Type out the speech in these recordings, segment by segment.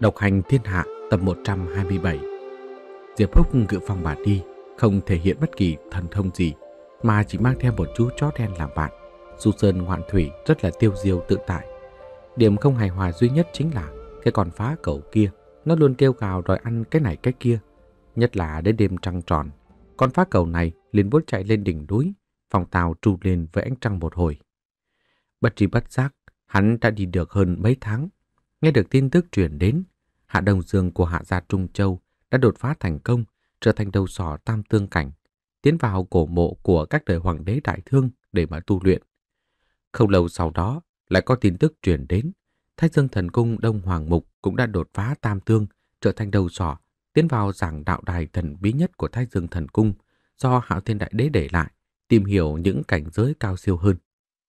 Độc hành thiên hạ tập 127 Diệp Húc cự phòng bà đi, không thể hiện bất kỳ thần thông gì, mà chỉ mang theo một chú chó đen làm bạn. Du Sơn ngoạn Thủy rất là tiêu diêu tự tại. Điểm không hài hòa duy nhất chính là cái con phá cầu kia, nó luôn kêu gào đòi ăn cái này cái kia, nhất là đến đêm trăng tròn. Con phá cầu này liền vút chạy lên đỉnh núi, phòng tàu trù lên với ánh trăng một hồi. Bất trí bất giác, hắn đã đi được hơn mấy tháng, Nghe được tin tức truyền đến, Hạ đồng Dương của Hạ gia Trung Châu đã đột phá thành công, trở thành đầu sỏ tam tương cảnh, tiến vào cổ mộ của các đời hoàng đế đại thương để mà tu luyện. Không lâu sau đó, lại có tin tức truyền đến, Thái Dương Thần Cung Đông Hoàng Mục cũng đã đột phá tam tương, trở thành đầu sỏ, tiến vào giảng đạo đài thần bí nhất của Thái Dương Thần Cung do Hạo Thiên Đại Đế để lại, tìm hiểu những cảnh giới cao siêu hơn.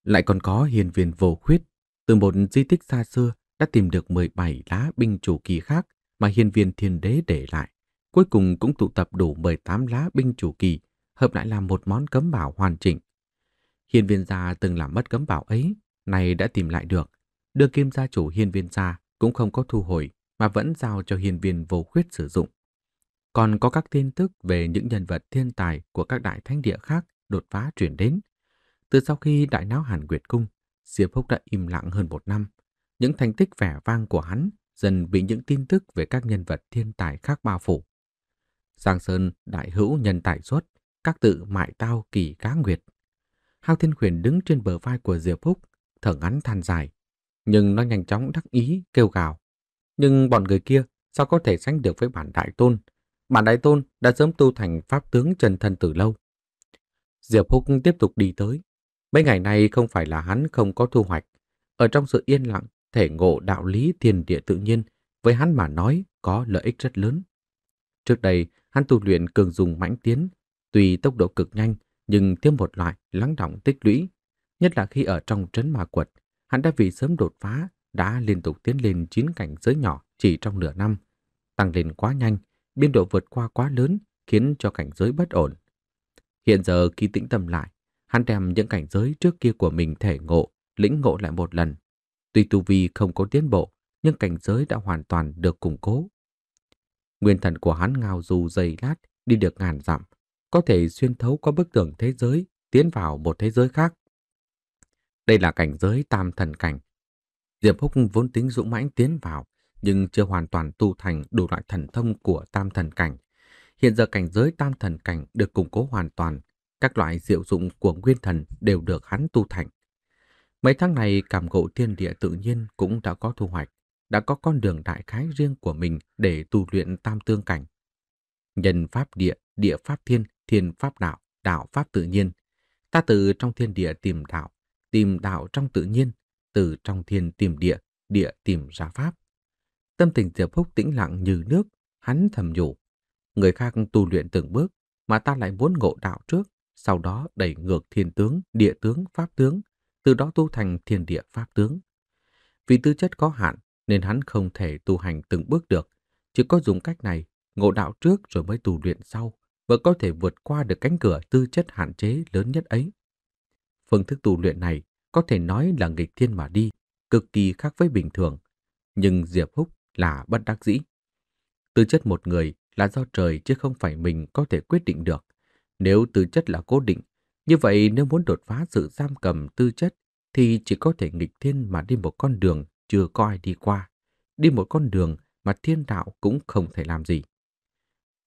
Lại còn có hiền viên vô khuyết, từ một di tích xa xưa đã tìm được 17 lá binh chủ kỳ khác mà hiền viên thiên đế để lại. Cuối cùng cũng tụ tập đủ 18 lá binh chủ kỳ, hợp lại làm một món cấm bảo hoàn chỉnh. Hiền viên gia từng làm mất cấm bảo ấy, nay đã tìm lại được. Đưa kim gia chủ hiền viên gia cũng không có thu hồi mà vẫn giao cho hiền viên vô khuyết sử dụng. Còn có các tin tức về những nhân vật thiên tài của các đại thánh địa khác đột phá chuyển đến. Từ sau khi đại náo Hàn Nguyệt Cung, Diệp Phúc đã im lặng hơn một năm. Những thành tích vẻ vang của hắn dần bị những tin tức về các nhân vật thiên tài khác bao phủ. Giang Sơn đại hữu nhân tài xuất, các tự mại tao kỳ cá nguyệt. Hao Thiên khuyển đứng trên bờ vai của Diệp Phúc, thở ngắn than dài. Nhưng nó nhanh chóng đắc ý, kêu gào. Nhưng bọn người kia sao có thể sánh được với bản đại tôn? Bản đại tôn đã sớm tu thành pháp tướng trần thân từ lâu. Diệp Húc tiếp tục đi tới. Mấy ngày nay không phải là hắn không có thu hoạch. Ở trong sự yên lặng thể ngộ đạo lý thiên địa tự nhiên với hắn mà nói có lợi ích rất lớn. Trước đây, hắn tu luyện cường dùng mãnh tiến, tùy tốc độ cực nhanh nhưng thiếu một loại lắng động tích lũy, nhất là khi ở trong trấn ma quật, hắn đã vì sớm đột phá đã liên tục tiến lên chín cảnh giới nhỏ chỉ trong nửa năm, tăng lên quá nhanh, biên độ vượt qua quá lớn khiến cho cảnh giới bất ổn. Hiện giờ khi tĩnh tâm lại, hắn đem những cảnh giới trước kia của mình thể ngộ, lĩnh ngộ lại một lần, Tuy tu vi không có tiến bộ, nhưng cảnh giới đã hoàn toàn được củng cố. Nguyên thần của hắn ngao dù dày lát, đi được ngàn dặm, có thể xuyên thấu qua bức tường thế giới, tiến vào một thế giới khác. Đây là cảnh giới tam thần cảnh. Diệp Húc vốn tính dũng mãnh tiến vào, nhưng chưa hoàn toàn tu thành đủ loại thần thông của tam thần cảnh. Hiện giờ cảnh giới tam thần cảnh được củng cố hoàn toàn, các loại diệu dụng của nguyên thần đều được hắn tu thành. Mấy tháng này cảm ngộ thiên địa tự nhiên cũng đã có thu hoạch, đã có con đường đại khái riêng của mình để tu luyện tam tương cảnh. Nhân pháp địa, địa pháp thiên, thiên pháp đạo, đạo pháp tự nhiên. Ta từ trong thiên địa tìm đạo, tìm đạo trong tự nhiên, từ trong thiên tìm địa, địa tìm ra pháp. Tâm tình Diệp Phúc tĩnh lặng như nước, hắn thầm nhủ. Người khác tu luyện từng bước, mà ta lại muốn ngộ đạo trước, sau đó đẩy ngược thiên tướng, địa tướng, pháp tướng, từ đó tu thành thiên địa pháp tướng. Vì tư chất có hạn nên hắn không thể tu hành từng bước được, chỉ có dùng cách này, ngộ đạo trước rồi mới tu luyện sau, mới có thể vượt qua được cánh cửa tư chất hạn chế lớn nhất ấy. Phương thức tu luyện này có thể nói là nghịch thiên mà đi, cực kỳ khác với bình thường, nhưng Diệp Húc là bất đắc dĩ. Tư chất một người là do trời chứ không phải mình có thể quyết định được. Nếu tư chất là cố định như vậy nếu muốn đột phá sự giam cầm tư chất thì chỉ có thể nghịch thiên mà đi một con đường chưa có ai đi qua, đi một con đường mà thiên đạo cũng không thể làm gì.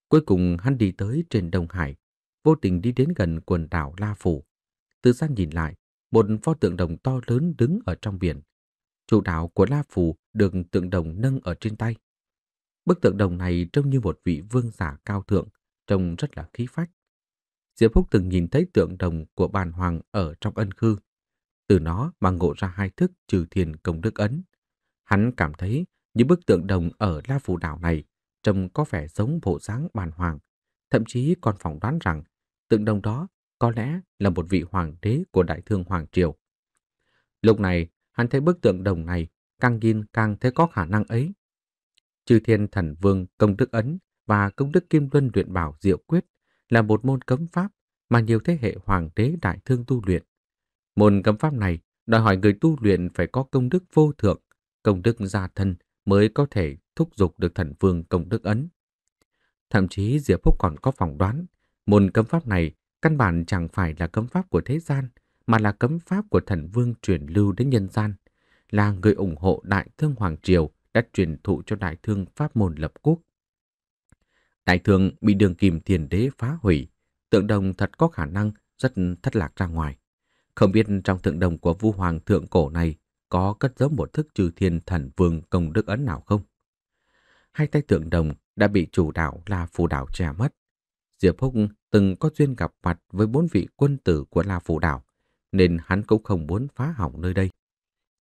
Cuối cùng hắn đi tới trên Đông Hải, vô tình đi đến gần quần đảo La Phủ. Từ xa nhìn lại, một pho tượng đồng to lớn đứng ở trong biển. Chủ đạo của La Phủ được tượng đồng nâng ở trên tay. Bức tượng đồng này trông như một vị vương giả cao thượng, trông rất là khí phách. Diệp Húc từng nhìn thấy tượng đồng của bàn hoàng ở trong ân khư. Từ nó mà ngộ ra hai thức trừ thiền công đức ấn. Hắn cảm thấy những bức tượng đồng ở La Phù Đảo này trông có vẻ giống bộ dáng bàn hoàng. Thậm chí còn phỏng đoán rằng tượng đồng đó có lẽ là một vị hoàng đế của đại thương Hoàng Triều. Lúc này, hắn thấy bức tượng đồng này càng nhìn càng thấy có khả năng ấy. trừ thiên thần vương công đức ấn và công đức kim luân luyện bảo diệu quyết là một môn cấm pháp mà nhiều thế hệ hoàng đế đại thương tu luyện. Môn cấm pháp này đòi hỏi người tu luyện phải có công đức vô thượng, công đức gia thân mới có thể thúc giục được thần vương công đức ấn. Thậm chí Diệp Phúc còn có phỏng đoán, môn cấm pháp này căn bản chẳng phải là cấm pháp của thế gian, mà là cấm pháp của thần vương truyền lưu đến nhân gian, là người ủng hộ đại thương Hoàng Triều đã truyền thụ cho đại thương pháp môn lập quốc. Đại thường bị đường kìm thiền đế phá hủy, tượng đồng thật có khả năng rất thất lạc ra ngoài. Không biết trong tượng đồng của vua hoàng thượng cổ này có cất giấu một thức trừ thiên thần vương công đức ấn nào không? Hai tay tượng đồng đã bị chủ đạo la phù đảo trẻ mất. Diệp Húc từng có duyên gặp mặt với bốn vị quân tử của La Phù Đảo, nên hắn cũng không muốn phá hỏng nơi đây.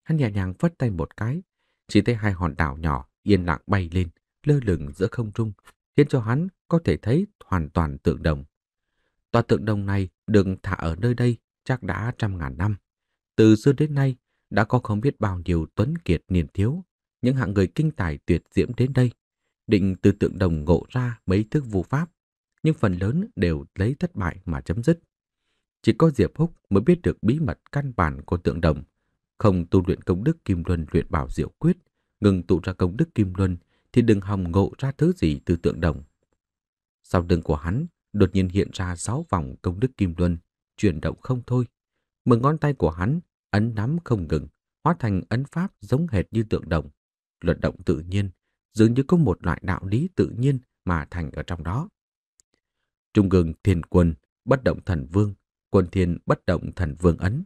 Hắn nhẹ nhàng vất tay một cái, chỉ thấy hai hòn đảo nhỏ yên lặng bay lên, lơ lửng giữa không trung, khiến cho hắn có thể thấy hoàn toàn tượng đồng. Tòa tượng đồng này được thả ở nơi đây chắc đã trăm ngàn năm. Từ xưa đến nay đã có không biết bao nhiêu tuấn kiệt niên thiếu, những hạng người kinh tài tuyệt diễm đến đây, định từ tượng đồng ngộ ra mấy thức vô pháp, nhưng phần lớn đều lấy thất bại mà chấm dứt. Chỉ có Diệp Húc mới biết được bí mật căn bản của tượng đồng, không tu luyện công đức kim luân luyện bảo diệu quyết, ngừng tụ ra công đức kim luân thì đừng hòng ngộ ra thứ gì từ tượng đồng. Sau lưng của hắn đột nhiên hiện ra sáu vòng công đức kim luân, chuyển động không thôi. Mở ngón tay của hắn ấn nắm không ngừng, hóa thành ấn pháp giống hệt như tượng đồng, luật động tự nhiên, dường như có một loại đạo lý tự nhiên mà thành ở trong đó. Trung gừng thiên quân, bất động thần vương, quân thiên bất động thần vương ấn.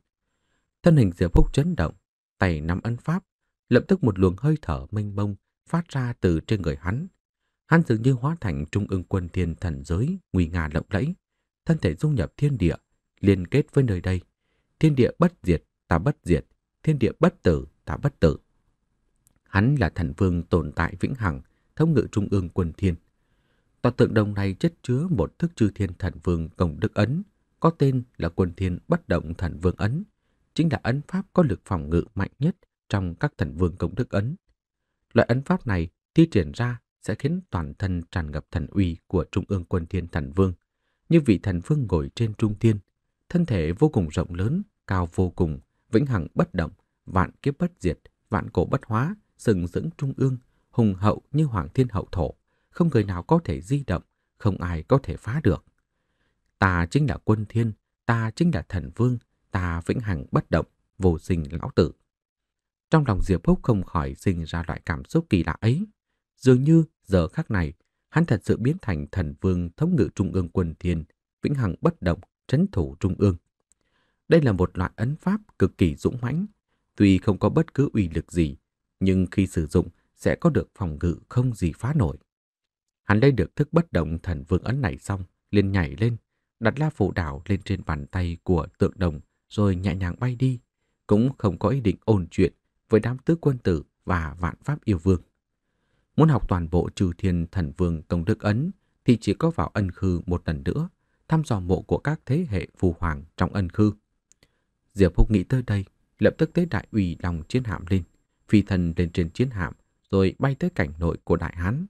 Thân hình Diệp Phúc chấn động, tay nắm ấn pháp, lập tức một luồng hơi thở mênh mông phát ra từ trên người hắn. Hắn dường như hóa thành trung ương quân thiên thần giới, nguy nga lộng lẫy, thân thể dung nhập thiên địa, liên kết với nơi đây. Thiên địa bất diệt, ta bất diệt, thiên địa bất tử, ta bất tử. Hắn là thần vương tồn tại vĩnh hằng, thống ngự trung ương quân thiên. Tòa tượng đồng này chất chứa một thức chư thiên thần vương công đức ấn, có tên là quân thiên bất động thần vương ấn, chính là ấn pháp có lực phòng ngự mạnh nhất trong các thần vương công đức ấn. Loại ấn pháp này thi triển ra sẽ khiến toàn thân tràn ngập thần uy của Trung ương quân thiên thần vương. Như vị thần vương ngồi trên trung thiên, thân thể vô cùng rộng lớn, cao vô cùng, vĩnh hằng bất động, vạn kiếp bất diệt, vạn cổ bất hóa, sừng sững trung ương, hùng hậu như hoàng thiên hậu thổ, không người nào có thể di động, không ai có thể phá được. Ta chính là quân thiên, ta chính là thần vương, ta vĩnh hằng bất động, vô sinh lão tử. Trong lòng Diệp Húc không khỏi sinh ra loại cảm xúc kỳ lạ ấy. Dường như giờ khắc này, hắn thật sự biến thành thần vương thống ngự trung ương quân thiên, vĩnh hằng bất động, trấn thủ trung ương. Đây là một loại ấn pháp cực kỳ dũng mãnh, tuy không có bất cứ uy lực gì, nhưng khi sử dụng sẽ có được phòng ngự không gì phá nổi. Hắn lấy được thức bất động thần vương ấn này xong, liền nhảy lên, đặt la phù đảo lên trên bàn tay của tượng đồng rồi nhẹ nhàng bay đi, cũng không có ý định ôn chuyện với đám tứ quân tử và vạn pháp yêu vương. Muốn học toàn bộ trừ thiên thần vương công đức ấn thì chỉ có vào ân khư một lần nữa, thăm dò mộ của các thế hệ phù hoàng trong ân khư. Diệp Húc nghĩ tới đây, lập tức tới đại ủy lòng chiến hạm lên, phi thần lên trên chiến hạm, rồi bay tới cảnh nội của đại hán.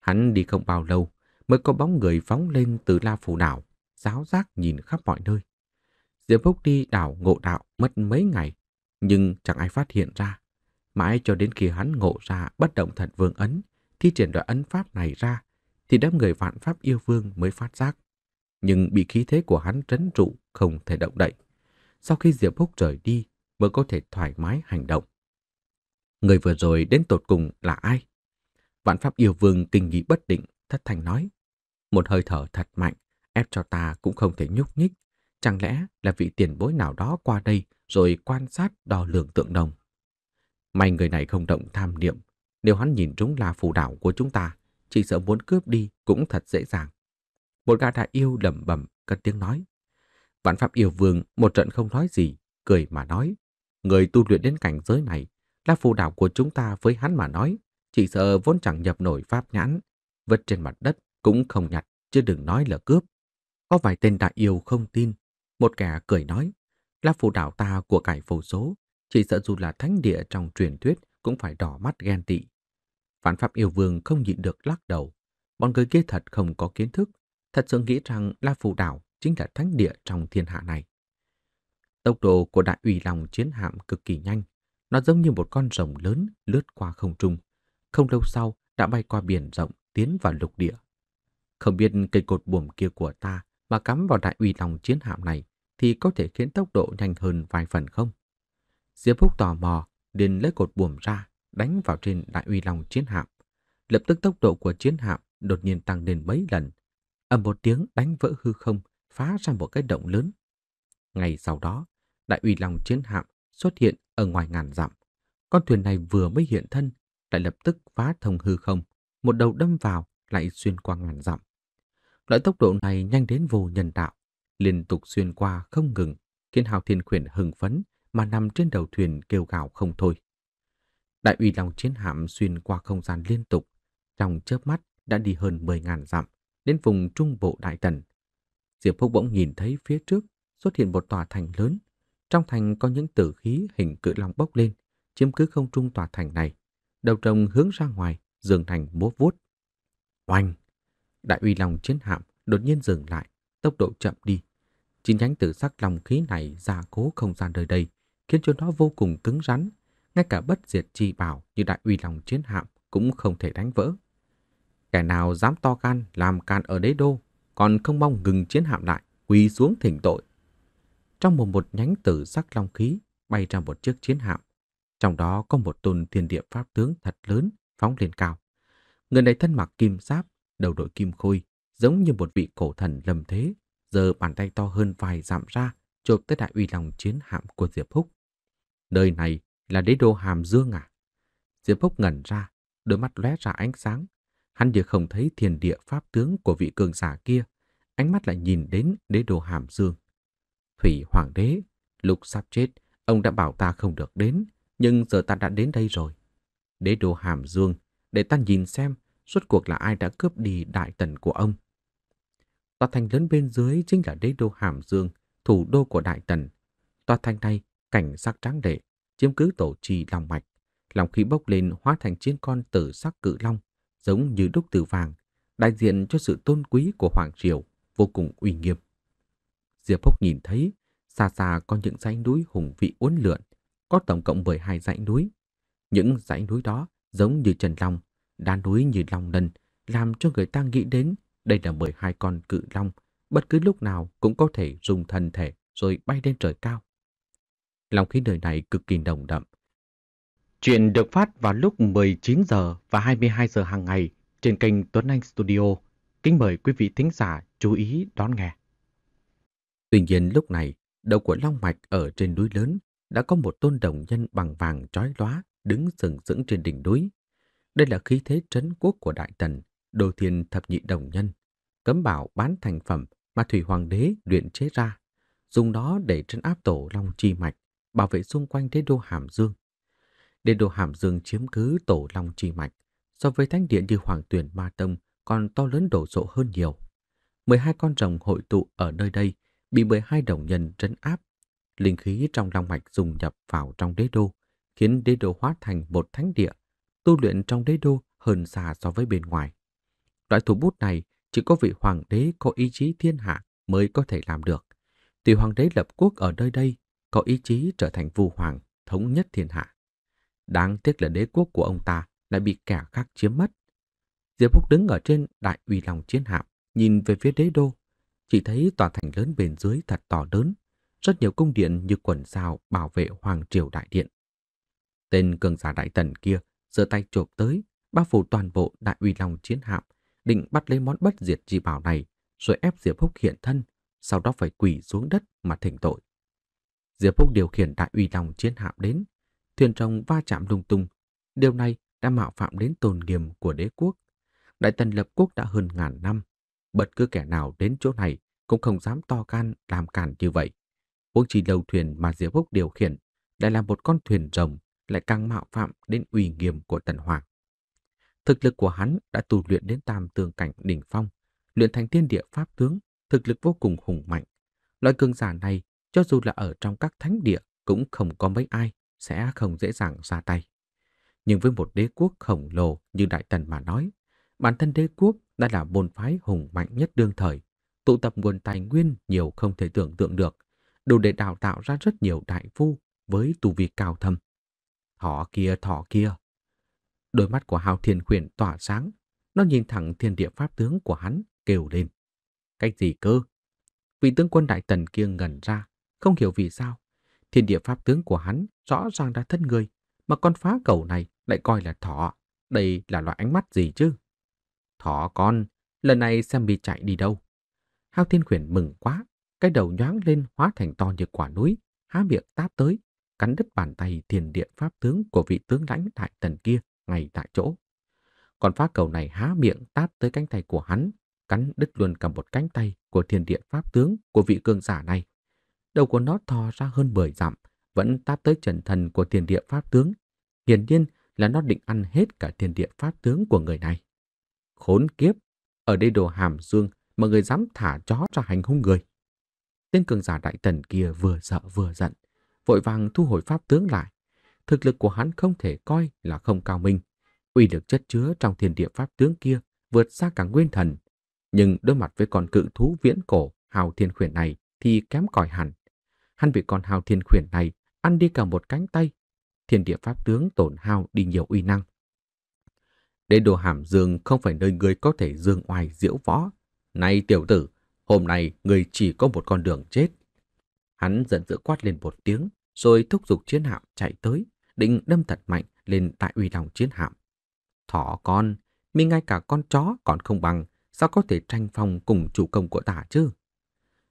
Hắn đi không bao lâu, mới có bóng người phóng lên từ la phù đảo, giáo giác nhìn khắp mọi nơi. Diệp Húc đi đảo ngộ đạo mất mấy ngày nhưng chẳng ai phát hiện ra. Mãi cho đến khi hắn ngộ ra bất động thần vương ấn, thi triển loại ấn pháp này ra, thì đám người vạn pháp yêu vương mới phát giác. Nhưng bị khí thế của hắn trấn trụ, không thể động đậy. Sau khi Diệp Húc rời đi, mới có thể thoải mái hành động. Người vừa rồi đến tột cùng là ai? Vạn pháp yêu vương kinh nghi bất định, thất thành nói. Một hơi thở thật mạnh, ép cho ta cũng không thể nhúc nhích. Chẳng lẽ là vị tiền bối nào đó qua đây rồi quan sát đo lường tượng đồng. May người này không động tham niệm, nếu hắn nhìn chúng là phù đảo của chúng ta, chỉ sợ muốn cướp đi cũng thật dễ dàng. Một gã đại yêu lẩm bẩm cất tiếng nói. Vạn pháp yêu vương một trận không nói gì, cười mà nói. Người tu luyện đến cảnh giới này, là phù đảo của chúng ta với hắn mà nói, chỉ sợ vốn chẳng nhập nổi pháp nhãn, vứt trên mặt đất cũng không nhặt, chứ đừng nói là cướp. Có vài tên đại yêu không tin, một kẻ cười nói. Là phù đảo ta của cải vô số, chỉ sợ dù là thánh địa trong truyền thuyết cũng phải đỏ mắt ghen tị. Phản pháp yêu vương không nhịn được lắc đầu. Bọn người kia thật không có kiến thức, thật sự nghĩ rằng La Phù Đảo chính là thánh địa trong thiên hạ này. Tốc độ của đại ủy lòng chiến hạm cực kỳ nhanh, nó giống như một con rồng lớn lướt qua không trung. Không lâu sau đã bay qua biển rộng tiến vào lục địa. Không biết cây cột buồm kia của ta mà cắm vào đại ủy lòng chiến hạm này thì có thể khiến tốc độ nhanh hơn vài phần không? Diệp Phúc tò mò, liền lấy cột buồm ra, đánh vào trên đại uy long chiến hạm. Lập tức tốc độ của chiến hạm đột nhiên tăng lên mấy lần. ầm một tiếng đánh vỡ hư không, phá ra một cái động lớn. Ngày sau đó, đại uy long chiến hạm xuất hiện ở ngoài ngàn dặm. Con thuyền này vừa mới hiện thân, lại lập tức phá thông hư không, một đầu đâm vào lại xuyên qua ngàn dặm. Loại tốc độ này nhanh đến vô nhân đạo, liên tục xuyên qua không ngừng, khiến Hào Thiên Khuyển hưng phấn mà nằm trên đầu thuyền kêu gào không thôi. Đại uy long chiến hạm xuyên qua không gian liên tục, trong chớp mắt đã đi hơn 10.000 dặm, đến vùng trung bộ Đại Tần. Diệp Phúc bỗng nhìn thấy phía trước xuất hiện một tòa thành lớn. Trong thành có những tử khí hình cự long bốc lên, chiếm cứ không trung tòa thành này. Đầu trồng hướng ra ngoài, dường thành múa vuốt. Oanh! Đại uy long chiến hạm đột nhiên dừng lại, tốc độ chậm đi, Chi nhánh tử sắc long khí này gia cố không gian nơi đây, khiến cho nó vô cùng cứng rắn, ngay cả bất diệt chi bảo như đại uy lòng chiến hạm cũng không thể đánh vỡ. Kẻ nào dám to can làm can ở đế đô, còn không mong ngừng chiến hạm lại, quỳ xuống thỉnh tội. Trong một một nhánh tử sắc long khí bay ra một chiếc chiến hạm, trong đó có một tôn thiên địa pháp tướng thật lớn phóng lên cao. Người này thân mặc kim sáp đầu đội kim khôi, giống như một vị cổ thần lâm thế giờ bàn tay to hơn vài dặm ra, chộp tới đại uy lòng chiến hạm của Diệp Húc. Nơi này là đế đô hàm dương à? Diệp Húc ngẩn ra, đôi mắt lóe ra ánh sáng. Hắn vừa không thấy thiền địa pháp tướng của vị cường giả kia, ánh mắt lại nhìn đến đế đô hàm dương. Thủy Hoàng đế, lúc sắp chết, ông đã bảo ta không được đến, nhưng giờ ta đã đến đây rồi. Đế đô hàm dương, để ta nhìn xem, suốt cuộc là ai đã cướp đi đại tần của ông. Tòa thành lớn bên dưới chính là đế đô Hàm Dương, thủ đô của Đại Tần. Tòa thành này cảnh sắc tráng đệ, chiếm cứ tổ trì lòng mạch. Lòng khí bốc lên hóa thành chiến con tử sắc cự long, giống như đúc từ vàng, đại diện cho sự tôn quý của Hoàng Triều, vô cùng uy nghiêm. Diệp Phúc nhìn thấy, xa xa có những dãy núi hùng vị uốn lượn, có tổng cộng hai dãy núi. Những dãy núi đó giống như trần long, đá núi như long lần, làm cho người ta nghĩ đến đây là 12 con cự long, bất cứ lúc nào cũng có thể dùng thân thể rồi bay lên trời cao. Lòng khí nơi này cực kỳ nồng đậm. Chuyện được phát vào lúc 19 giờ và 22 giờ hàng ngày trên kênh Tuấn Anh Studio. Kính mời quý vị thính giả chú ý đón nghe. Tuy nhiên lúc này, đầu của Long Mạch ở trên núi lớn đã có một tôn đồng nhân bằng vàng trói lóa đứng sừng sững trên đỉnh núi. Đây là khí thế trấn quốc của Đại Tần, đồ thiên thập nhị đồng nhân cấm bảo bán thành phẩm mà Thủy Hoàng đế luyện chế ra, dùng đó để trấn áp tổ long chi mạch, bảo vệ xung quanh đế đô Hàm Dương. Đế đô Hàm Dương chiếm cứ tổ long chi mạch, so với thánh điện như Hoàng Tuyển Ma Tông còn to lớn đổ sộ hơn nhiều. 12 con rồng hội tụ ở nơi đây bị 12 đồng nhân trấn áp. Linh khí trong long mạch dùng nhập vào trong đế đô, khiến đế đô hóa thành một thánh địa, tu luyện trong đế đô hơn xa so với bên ngoài. Loại thủ bút này chỉ có vị hoàng đế có ý chí thiên hạ mới có thể làm được. Tùy hoàng đế lập quốc ở nơi đây có ý chí trở thành vua hoàng, thống nhất thiên hạ. Đáng tiếc là đế quốc của ông ta lại bị kẻ khác chiếm mất. Diệp Phúc đứng ở trên đại uy lòng chiến hạm, nhìn về phía đế đô, chỉ thấy tòa thành lớn bên dưới thật to lớn, rất nhiều cung điện như quần sao bảo vệ hoàng triều đại điện. Tên cường giả đại tần kia giơ tay chộp tới, bao phủ toàn bộ đại uy lòng chiến hạm, định bắt lấy món bất diệt chi bảo này rồi ép Diệp Húc hiện thân, sau đó phải quỳ xuống đất mà thỉnh tội. Diệp Húc điều khiển đại uy lòng chiến hạm đến, thuyền rồng va chạm lung tung. Điều này đã mạo phạm đến tôn nghiêm của đế quốc. Đại tần lập quốc đã hơn ngàn năm, bất cứ kẻ nào đến chỗ này cũng không dám to can làm cản như vậy. Huống chỉ đầu thuyền mà Diệp Húc điều khiển lại là một con thuyền rồng lại càng mạo phạm đến uy nghiêm của tần hoàng. Thực lực của hắn đã tu luyện đến tam tường cảnh đỉnh phong, luyện thành thiên địa pháp tướng, thực lực vô cùng hùng mạnh. Loại cường giả này, cho dù là ở trong các thánh địa cũng không có mấy ai sẽ không dễ dàng ra tay. Nhưng với một đế quốc khổng lồ như Đại Tần mà nói, bản thân đế quốc đã là môn phái hùng mạnh nhất đương thời, tụ tập nguồn tài nguyên nhiều không thể tưởng tượng được, đủ để đào tạo ra rất nhiều đại phu với tu vi cao thâm. Thỏ kia, thỏ kia, Đôi mắt của Hào Thiên Huyền tỏa sáng, nó nhìn thẳng thiên địa pháp tướng của hắn, kêu lên. Cái gì cơ? Vị tướng quân đại tần kia ngẩn ra, không hiểu vì sao. Thiên địa pháp tướng của hắn rõ ràng đã thân người, mà con phá cầu này lại coi là thỏ. Đây là loại ánh mắt gì chứ? Thỏ con, lần này xem bị chạy đi đâu. Hào Thiên Huyền mừng quá, cái đầu nhoáng lên hóa thành to như quả núi, há miệng táp tới, cắn đứt bàn tay thiên địa pháp tướng của vị tướng lãnh đại tần kia ngay tại chỗ. Còn phá cầu này há miệng táp tới cánh tay của hắn, cắn đứt luôn cả một cánh tay của thiên điện pháp tướng của vị cường giả này. Đầu của nó thò ra hơn 10 dặm, vẫn táp tới trần thần của thiên địa pháp tướng. Hiển nhiên là nó định ăn hết cả thiên địa pháp tướng của người này. Khốn kiếp, ở đây đồ hàm dương mà người dám thả chó ra hành hung người. Tên cường giả đại tần kia vừa sợ vừa giận, vội vàng thu hồi pháp tướng lại, thực lực của hắn không thể coi là không cao minh. Uy lực chất chứa trong thiên địa pháp tướng kia vượt xa cả nguyên thần. Nhưng đối mặt với con cự thú viễn cổ hào thiên khuyển này thì kém cỏi hẳn. Hắn bị con hào thiên khuyển này ăn đi cả một cánh tay. Thiên địa pháp tướng tổn hao đi nhiều uy năng. Đế đồ hàm dương không phải nơi người có thể dương oai diễu võ. Này tiểu tử, hôm nay người chỉ có một con đường chết. Hắn giận dữ quát lên một tiếng, rồi thúc giục chiến hạm chạy tới, định đâm thật mạnh lên đại uy lòng chiến hạm. Thỏ con, mình ngay cả con chó còn không bằng, sao có thể tranh phong cùng chủ công của ta chứ?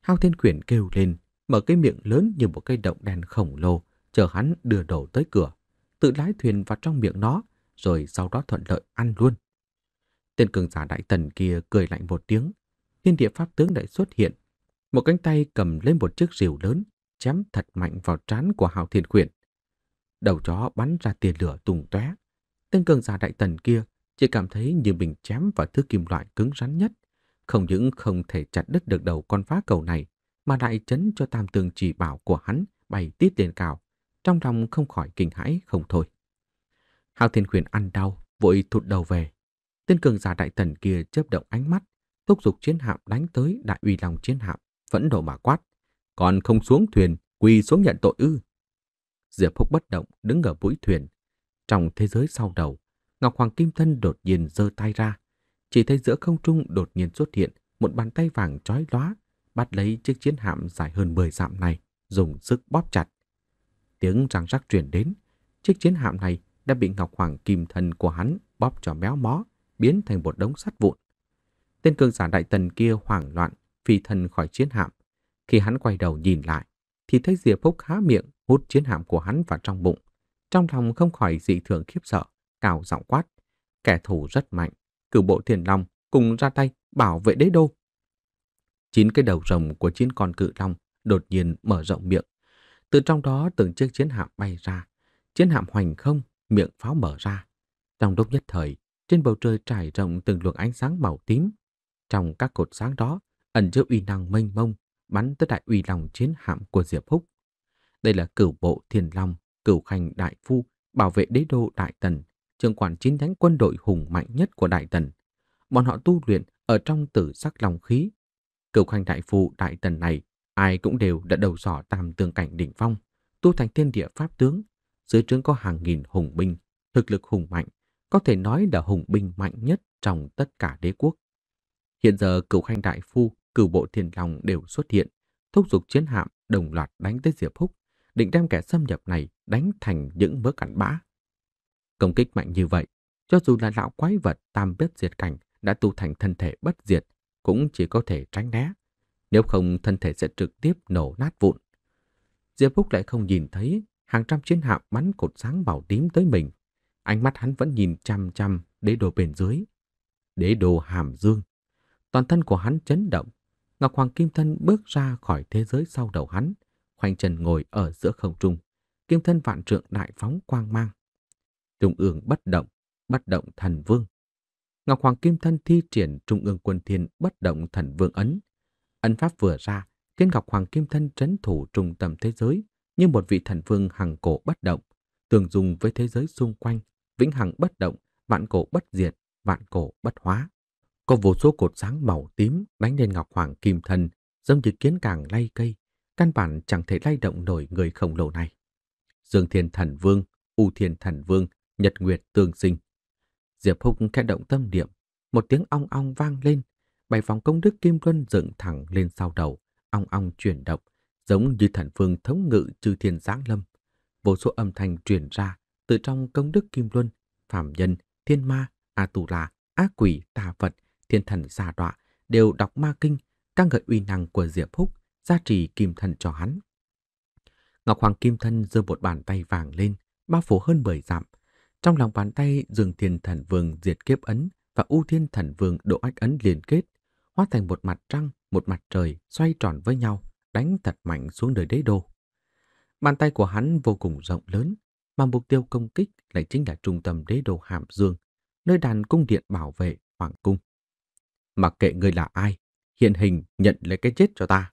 Hao Thiên Quyển kêu lên, mở cái miệng lớn như một cây động đèn khổng lồ, chờ hắn đưa đầu tới cửa, tự lái thuyền vào trong miệng nó, rồi sau đó thuận lợi ăn luôn. Tên cường giả đại tần kia cười lạnh một tiếng, thiên địa pháp tướng lại xuất hiện. Một cánh tay cầm lên một chiếc rìu lớn, chém thật mạnh vào trán của Hào Thiên Quyển. Đầu chó bắn ra tia lửa tung tóe. Tên cường giả đại tần kia chỉ cảm thấy như mình chém vào thứ kim loại cứng rắn nhất. Không những không thể chặt đứt được đầu con phá cầu này, mà đại chấn cho tam tường chỉ bảo của hắn bay tít lên cao. Trong lòng không khỏi kinh hãi không thôi. Hạo Thiên Khuyển ăn đau, vội thụt đầu về. Tên cường giả đại tần kia chớp động ánh mắt, thúc giục chiến hạm đánh tới đại uy lòng chiến hạm, vẫn đổ mà quát. Còn không xuống thuyền, quỳ xuống nhận tội ư. Diệp Húc bất động đứng ở mũi thuyền. Trong thế giới sau đầu, Ngọc Hoàng Kim Thân đột nhiên giơ tay ra. Chỉ thấy giữa không trung đột nhiên xuất hiện một bàn tay vàng trói lóa, bắt lấy chiếc chiến hạm dài hơn 10 dặm này, dùng sức bóp chặt. Tiếng răng rắc truyền đến, chiếc chiến hạm này đã bị Ngọc Hoàng Kim Thân của hắn bóp cho méo mó, biến thành một đống sắt vụn. Tên cường giả đại tần kia hoảng loạn, phi thân khỏi chiến hạm. Khi hắn quay đầu nhìn lại, thì thấy Diệp Phúc há miệng hút chiến hạm của hắn vào trong bụng. Trong lòng không khỏi dị thường khiếp sợ, cao giọng quát. Kẻ thù rất mạnh, cử bộ thiền long cùng ra tay bảo vệ đế đô. Chín cái đầu rồng của chín con cự long đột nhiên mở rộng miệng. Từ trong đó từng chiếc chiến hạm bay ra. Chiến hạm hoành không, miệng pháo mở ra. Trong lúc nhất thời, trên bầu trời trải rộng từng luồng ánh sáng màu tím. Trong các cột sáng đó ẩn chứa uy năng mênh mông bắn tới đại uy lòng chiến hạm của Diệp Húc. Đây là cửu bộ Thiên Long, cửu khanh đại phu, bảo vệ đế đô Đại Tần, trường quản chiến nhánh quân đội hùng mạnh nhất của Đại Tần. Bọn họ tu luyện ở trong tử sắc lòng khí. Cửu khanh đại phu Đại Tần này, ai cũng đều đã đầu sỏ tam tương cảnh đỉnh phong, tu thành thiên địa pháp tướng. Dưới trướng có hàng nghìn hùng binh, thực lực hùng mạnh, có thể nói là hùng binh mạnh nhất trong tất cả đế quốc. Hiện giờ cửu khanh đại phu cửu bộ thiên long đều xuất hiện, thúc giục chiến hạm đồng loạt đánh tới Diệp Húc, định đem kẻ xâm nhập này đánh thành những mớ cặn bã. Công kích mạnh như vậy, cho dù là lão quái vật tam biết diệt cảnh đã tu thành thân thể bất diệt, cũng chỉ có thể tránh né. Nếu không thân thể sẽ trực tiếp nổ nát vụn. Diệp Húc lại không nhìn thấy hàng trăm chiến hạm bắn cột sáng màu tím tới mình. Ánh mắt hắn vẫn nhìn chăm chăm đế đồ bên dưới. Đế đồ hàm dương. Toàn thân của hắn chấn động, Ngọc Hoàng Kim Thân bước ra khỏi thế giới sau đầu hắn, khoanh chân ngồi ở giữa không trung. Kim Thân vạn trượng đại phóng quang mang. Trung ương bất động, bất động thần vương. Ngọc Hoàng Kim Thân thi triển Trung ương quân thiên bất động thần vương ấn. Ấn pháp vừa ra, khiến Ngọc Hoàng Kim Thân trấn thủ trung tâm thế giới như một vị thần vương hằng cổ bất động, tương dung với thế giới xung quanh, vĩnh hằng bất động, vạn cổ bất diệt, vạn cổ bất hóa. Có vô số cột sáng màu tím đánh lên ngọc hoàng kim thân, giống như kiến càng lay cây, căn bản chẳng thể lay động nổi người khổng lồ này. Dương Thiên Thần Vương, U Thiên Thần Vương, Nhật Nguyệt Tương Sinh. Diệp Húc khẽ động tâm niệm, một tiếng ong ong vang lên, bảy vòng công đức kim luân dựng thẳng lên sau đầu, ong ong chuyển động, giống như thần vương thống ngự chư thiên giáng lâm. Vô số âm thanh truyền ra từ trong công đức kim luân, phàm nhân, thiên ma, a à tù la, ác quỷ, tà vật thiên thần xa đọa đều đọc ma kinh, ca ngợi uy năng của Diệp Húc, gia trì kim thân cho hắn. Ngọc Hoàng Kim Thân giơ một bàn tay vàng lên, bao phủ hơn 10 dặm. Trong lòng bàn tay dường thiên thần vương diệt kiếp ấn và u thiên thần vương độ ách ấn liên kết, hóa thành một mặt trăng, một mặt trời xoay tròn với nhau, đánh thật mạnh xuống đời đế đô. Bàn tay của hắn vô cùng rộng lớn, mà mục tiêu công kích lại chính là trung tâm đế đô Hàm Dương, nơi đàn cung điện bảo vệ Hoàng Cung mặc kệ ngươi là ai, hiện hình nhận lấy cái chết cho ta.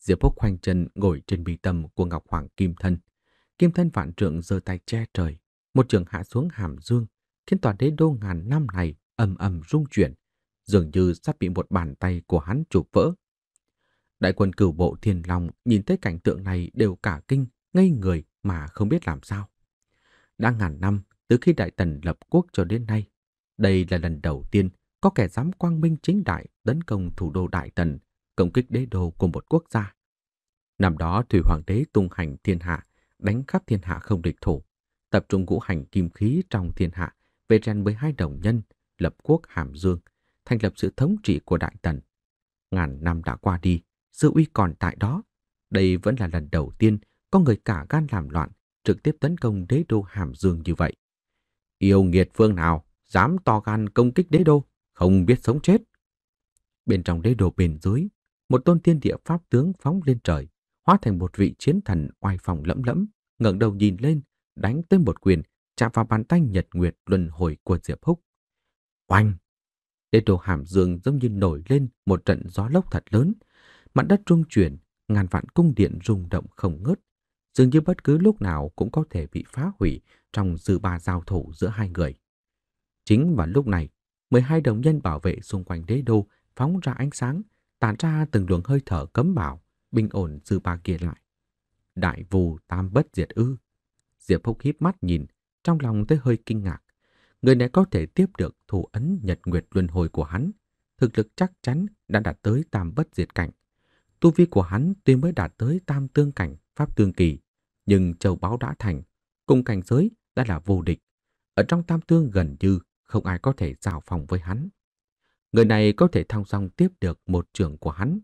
Diệp Phúc khoanh chân ngồi trên bi tâm của Ngọc Hoàng Kim Thân. Kim Thân vạn trượng giơ tay che trời, một trường hạ xuống hàm dương, khiến tòa đế đô ngàn năm này ầm ầm rung chuyển, dường như sắp bị một bàn tay của hắn chụp vỡ. Đại quân cửu bộ thiên long nhìn thấy cảnh tượng này đều cả kinh, ngây người mà không biết làm sao. Đã ngàn năm, từ khi Đại Tần lập quốc cho đến nay, đây là lần đầu tiên có kẻ dám quang minh chính đại tấn công thủ đô Đại Tần, công kích đế đô của một quốc gia. Năm đó Thủy Hoàng đế tung hành thiên hạ, đánh khắp thiên hạ không địch thủ, tập trung ngũ hành kim khí trong thiên hạ về rèn với hai đồng nhân, lập quốc Hàm Dương, thành lập sự thống trị của Đại Tần. Ngàn năm đã qua đi, sự uy còn tại đó. Đây vẫn là lần đầu tiên có người cả gan làm loạn, trực tiếp tấn công đế đô Hàm Dương như vậy. Yêu nghiệt phương nào dám to gan công kích đế đô? không biết sống chết. Bên trong đế đồ bền dưới, một tôn tiên địa pháp tướng phóng lên trời, hóa thành một vị chiến thần oai phòng lẫm lẫm, ngẩng đầu nhìn lên, đánh tới một quyền, chạm vào bàn tay nhật nguyệt luân hồi của Diệp Húc. Oanh! Đế đồ hàm dương giống như nổi lên một trận gió lốc thật lớn, mặt đất rung chuyển, ngàn vạn cung điện rung động không ngớt, dường như bất cứ lúc nào cũng có thể bị phá hủy trong dư ba giao thủ giữa hai người. Chính vào lúc này, 12 đồng nhân bảo vệ xung quanh đế đô phóng ra ánh sáng, tản ra từng luồng hơi thở cấm bảo, bình ổn dư ba kia lại. Đại vù tam bất diệt ư. Diệp Phúc híp mắt nhìn, trong lòng tới hơi kinh ngạc. Người này có thể tiếp được thủ ấn nhật nguyệt luân hồi của hắn. Thực lực chắc chắn đã đạt tới tam bất diệt cảnh. Tu vi của hắn tuy mới đạt tới tam tương cảnh pháp tương kỳ, nhưng châu báo đã thành, cùng cảnh giới đã là vô địch. Ở trong tam tương gần như không ai có thể giao phòng với hắn. Người này có thể thong dong tiếp được một trường của hắn,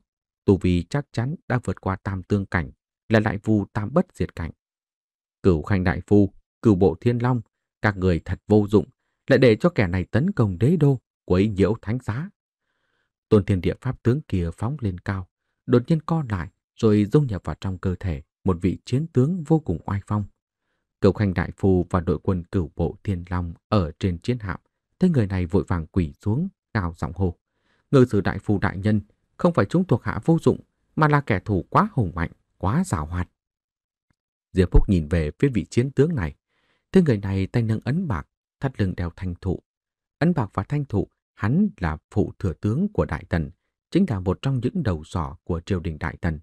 tu vi chắc chắn đã vượt qua tam tương cảnh, là đại vu tam bất diệt cảnh. Cửu khanh đại phu, cửu bộ thiên long, các người thật vô dụng, lại để cho kẻ này tấn công đế đô, quấy nhiễu thánh giá. Tôn thiên địa pháp tướng kia phóng lên cao, đột nhiên co lại rồi dung nhập vào trong cơ thể một vị chiến tướng vô cùng oai phong. Cửu khanh đại phu và đội quân cửu bộ thiên long ở trên chiến hạm thấy người này vội vàng quỳ xuống, cao giọng hô. Ngư sử đại phù đại nhân, không phải chúng thuộc hạ vô dụng, mà là kẻ thù quá hùng mạnh, quá giảo hoạt. Diệp Phúc nhìn về phía vị chiến tướng này. Thế người này tay nâng ấn bạc, thắt lưng đeo thanh thụ. Ấn bạc và thanh thụ, hắn là phụ thừa tướng của Đại Tần, chính là một trong những đầu sỏ của triều đình Đại Tần.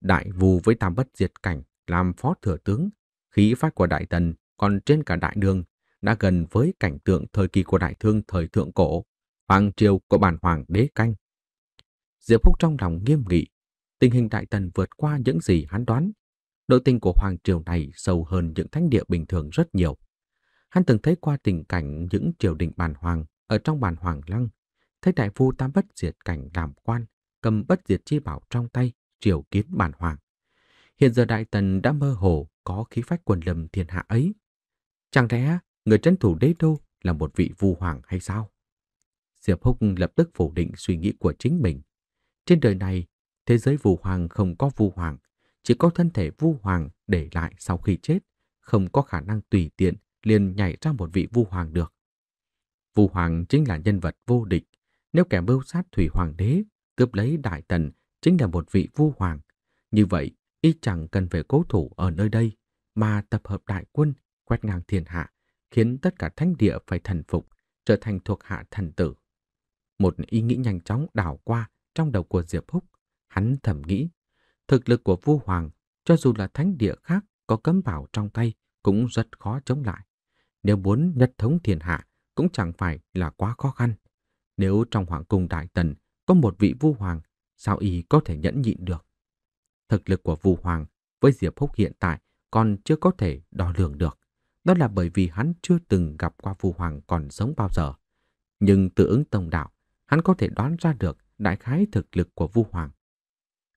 Đại vù với tam bất diệt cảnh làm phó thừa tướng, khí phách của Đại Tần còn trên cả đại đường đã gần với cảnh tượng thời kỳ của đại thương thời thượng cổ, hoàng triều của bản hoàng đế canh. Diệp Phúc trong lòng nghiêm nghị, tình hình đại tần vượt qua những gì hắn đoán. đội tình của hoàng triều này sâu hơn những thánh địa bình thường rất nhiều. Hắn từng thấy qua tình cảnh những triều đình bản hoàng ở trong bản hoàng lăng, thấy đại phu tam bất diệt cảnh làm quan, cầm bất diệt chi bảo trong tay, triều kiến bản hoàng. Hiện giờ đại tần đã mơ hồ có khí phách quần lầm thiên hạ ấy. Chẳng lẽ người trấn thủ đế đô là một vị vu hoàng hay sao? Diệp Húc lập tức phủ định suy nghĩ của chính mình. Trên đời này, thế giới vu hoàng không có vu hoàng, chỉ có thân thể vu hoàng để lại sau khi chết, không có khả năng tùy tiện liền nhảy ra một vị vu hoàng được. Vu hoàng chính là nhân vật vô địch, nếu kẻ mưu sát thủy hoàng đế, cướp lấy đại tần chính là một vị vu hoàng. Như vậy, y chẳng cần phải cố thủ ở nơi đây, mà tập hợp đại quân, quét ngang thiên hạ, khiến tất cả thánh địa phải thần phục, trở thành thuộc hạ thần tử. Một ý nghĩ nhanh chóng đảo qua trong đầu của Diệp Húc, hắn thầm nghĩ, thực lực của Vu Hoàng, cho dù là thánh địa khác có cấm bảo trong tay cũng rất khó chống lại. Nếu muốn nhất thống thiên hạ cũng chẳng phải là quá khó khăn. Nếu trong hoàng cung Đại Tần có một vị Vu Hoàng, sao y có thể nhẫn nhịn được? Thực lực của Vu Hoàng với Diệp Húc hiện tại còn chưa có thể đo lường được. Đó là bởi vì hắn chưa từng gặp qua Phu Hoàng còn sống bao giờ. Nhưng từ ứng tông đạo, hắn có thể đoán ra được đại khái thực lực của Vu Hoàng.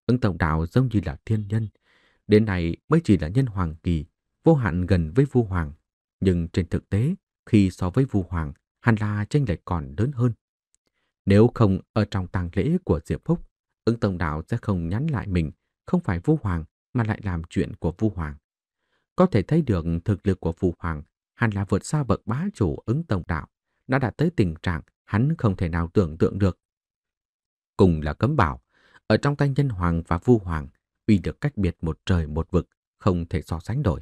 Ứng tông đạo giống như là thiên nhân, đến nay mới chỉ là nhân hoàng kỳ, vô hạn gần với Vu Hoàng. Nhưng trên thực tế, khi so với Vu Hoàng, hắn là tranh lệch còn lớn hơn. Nếu không ở trong tang lễ của Diệp Phúc, ứng tông đạo sẽ không nhắn lại mình, không phải Vu Hoàng mà lại làm chuyện của Vu Hoàng. Có thể thấy được thực lực của Phụ Hoàng hẳn là vượt xa bậc bá chủ ứng tổng đạo, đã đạt tới tình trạng hắn không thể nào tưởng tượng được. Cùng là cấm bảo, ở trong tay nhân hoàng và vu hoàng, uy được cách biệt một trời một vực, không thể so sánh nổi.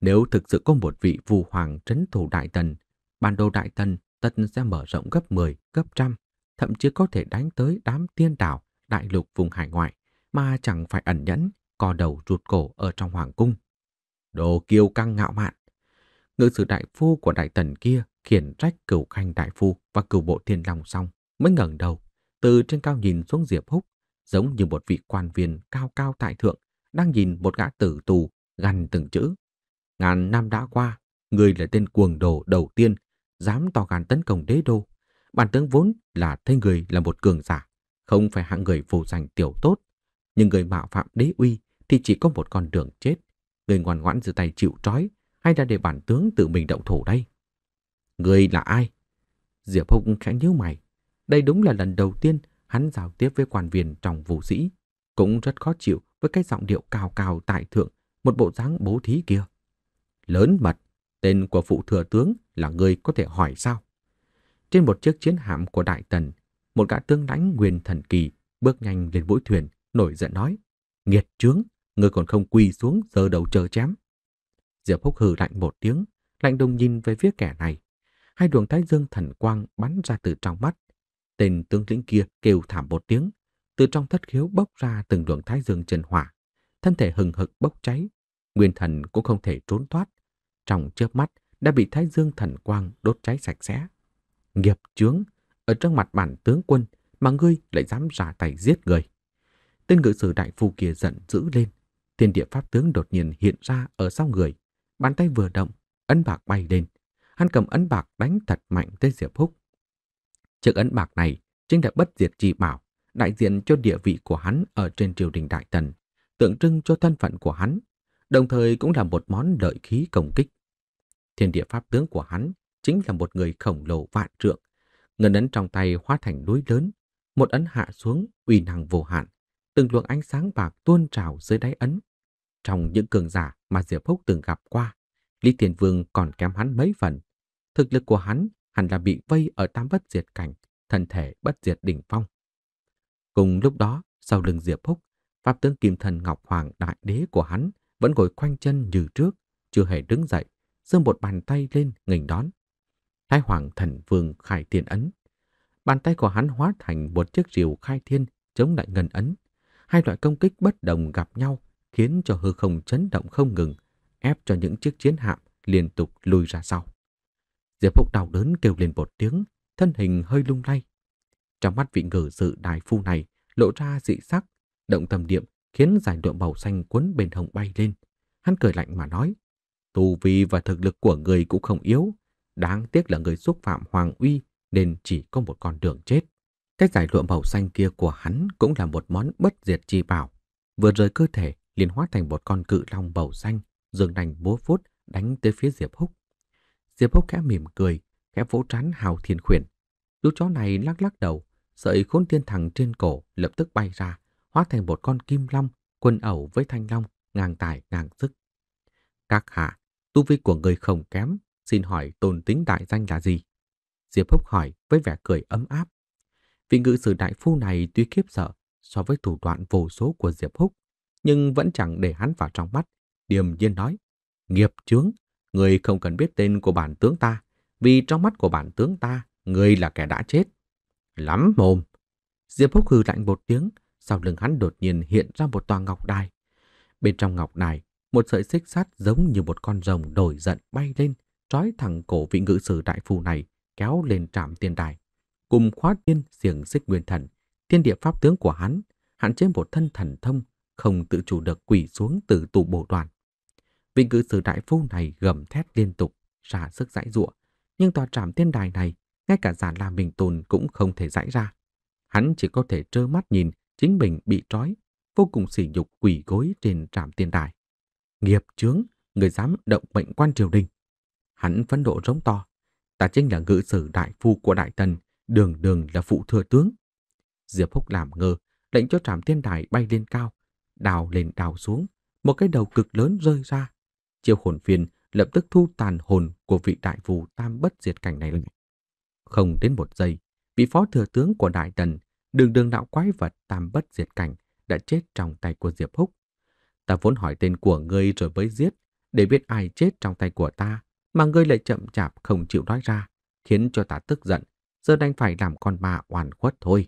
Nếu thực sự có một vị vu hoàng trấn thủ đại tần, bản đồ đại tần tất sẽ mở rộng gấp 10, gấp trăm, thậm chí có thể đánh tới đám tiên đảo, đại lục vùng hải ngoại, mà chẳng phải ẩn nhẫn, co đầu rụt cổ ở trong hoàng cung. Đồ kiêu căng ngạo mạn. Ngự sử đại phu của đại tần kia khiển trách cửu khanh đại phu và cửu bộ thiên long xong mới ngẩng đầu, từ trên cao nhìn xuống Diệp Húc, giống như một vị quan viên cao cao tại thượng đang nhìn một gã tử tù gằn từng chữ. Ngàn năm đã qua, người là tên cuồng đồ đầu tiên dám to gan tấn công đế đô. Bản tướng vốn là thấy người là một cường giả, không phải hạng người phù danh tiểu tốt. Nhưng người mạo phạm đế uy thì chỉ có một con đường chết. Người ngoan ngoãn giữ tay chịu trói hay đã để bản tướng tự mình động thủ đây? Người là ai? Diệp Hùng khẽ nhíu mày. Đây đúng là lần đầu tiên hắn giao tiếp với quan viên trong vũ sĩ. Cũng rất khó chịu với cái giọng điệu cao cao tại thượng, một bộ dáng bố thí kia. Lớn mật, tên của phụ thừa tướng là người có thể hỏi sao? Trên một chiếc chiến hạm của Đại Tần, một gã tướng lãnh nguyên thần kỳ bước nhanh lên mũi thuyền, nổi giận nói. Nghiệt trướng, Ngươi còn không quỳ xuống giờ đầu chờ chém. Diệp Húc hừ lạnh một tiếng, lạnh đồng nhìn về phía kẻ này. Hai luồng thái dương thần quang bắn ra từ trong mắt. Tên tướng lĩnh kia kêu thảm một tiếng, từ trong thất khiếu bốc ra từng luồng thái dương chân hỏa, thân thể hừng hực bốc cháy, nguyên thần cũng không thể trốn thoát, trong chớp mắt đã bị thái dương thần quang đốt cháy sạch sẽ. Nghiệp chướng, ở trong mặt bản tướng quân mà ngươi lại dám ra tay giết người. Tên ngự sử đại phu kia giận dữ lên, Thiên địa pháp tướng đột nhiên hiện ra ở sau người. Bàn tay vừa động, ấn bạc bay lên. Hắn cầm ấn bạc đánh thật mạnh tới Diệp Húc. Chiếc ấn bạc này chính là bất diệt chi bảo, đại diện cho địa vị của hắn ở trên triều đình Đại Tần, tượng trưng cho thân phận của hắn, đồng thời cũng là một món lợi khí công kích. Thiên địa pháp tướng của hắn chính là một người khổng lồ vạn trượng, ngân ấn trong tay hóa thành núi lớn, một ấn hạ xuống uy năng vô hạn, từng luồng ánh sáng bạc tuôn trào dưới đáy ấn, trong những cường giả mà Diệp Húc từng gặp qua, Lý Thiên Vương còn kém hắn mấy phần. Thực lực của hắn hẳn là bị vây ở tam bất diệt cảnh, thân thể bất diệt đỉnh phong. Cùng lúc đó, sau lưng Diệp Húc, pháp tướng kim thần Ngọc Hoàng Đại Đế của hắn vẫn ngồi khoanh chân như trước, chưa hề đứng dậy, giơ một bàn tay lên nghênh đón. Thái Hoàng Thần Vương khai thiên ấn. Bàn tay của hắn hóa thành một chiếc rìu khai thiên chống lại ngân ấn. Hai loại công kích bất đồng gặp nhau khiến cho hư không chấn động không ngừng, ép cho những chiếc chiến hạm liên tục lùi ra sau. Diệp Phúc đau đớn kêu lên một tiếng, thân hình hơi lung lay. Trong mắt vị ngự sự đại phu này lộ ra dị sắc, động tâm niệm khiến giải lụa màu xanh cuốn bên hồng bay lên. Hắn cười lạnh mà nói, tu vi và thực lực của người cũng không yếu, đáng tiếc là người xúc phạm hoàng uy nên chỉ có một con đường chết. Cái giải lụa màu xanh kia của hắn cũng là một món bất diệt chi bảo. Vừa rời cơ thể, liền hóa thành một con cự long bầu xanh, dường nành búa phút đánh tới phía Diệp Húc. Diệp Húc khẽ mỉm cười, khẽ vỗ trán Hào Thiên Khuyển. Lũ chó này lắc lắc đầu, sợi khốn tiên thẳng trên cổ lập tức bay ra, hóa thành một con kim long, quân ẩu với thanh long, ngang tài ngang sức. Các hạ, tu vi của người không kém, xin hỏi tôn tính đại danh là gì? Diệp Húc hỏi với vẻ cười ấm áp. Vị ngự sử đại phu này tuy khiếp sợ so với thủ đoạn vô số của Diệp Húc, nhưng vẫn chẳng để hắn vào trong mắt. Điềm nhiên nói, nghiệp chướng, người không cần biết tên của bản tướng ta, vì trong mắt của bản tướng ta, người là kẻ đã chết. Lắm mồm! Diệp Húc hư lạnh một tiếng, sau lưng hắn đột nhiên hiện ra một tòa ngọc đài. Bên trong ngọc đài, một sợi xích sắt giống như một con rồng nổi giận bay lên, trói thẳng cổ vị ngự sử đại phu này, kéo lên trạm tiên đài. Cùng khóa tiên xiềng xích nguyên thần, tiên địa pháp tướng của hắn, hạn chế một thân thần thông không tự chủ được quỳ xuống từ tù bổ đoàn. Vị cư sử đại phu này gầm thét liên tục, ra sức giải giụa, nhưng tòa trạm thiên đài này, ngay cả giản la bình tồn cũng không thể giải ra. Hắn chỉ có thể trơ mắt nhìn chính mình bị trói, vô cùng sỉ nhục quỳ gối trên trạm thiên đài. Nghiệp chướng, người dám động mệnh quan triều đình. Hắn phấn độ rống to, ta chính là ngự sử đại phu của đại tần, đường đường là phụ thừa tướng. Diệp Húc làm ngơ, lệnh cho trạm thiên đài bay lên cao, đào lên đào xuống, một cái đầu cực lớn rơi ra. Chiêu hồn phiền lập tức thu tàn hồn của vị đại phù tam bất diệt cảnh này lại. Không đến một giây, vị phó thừa tướng của đại tần, đường đường đạo quái vật tam bất diệt cảnh đã chết trong tay của Diệp Húc. Ta vốn hỏi tên của ngươi rồi mới giết, để biết ai chết trong tay của ta, mà ngươi lại chậm chạp không chịu nói ra, khiến cho ta tức giận, giờ đành phải làm con ma oan khuất thôi.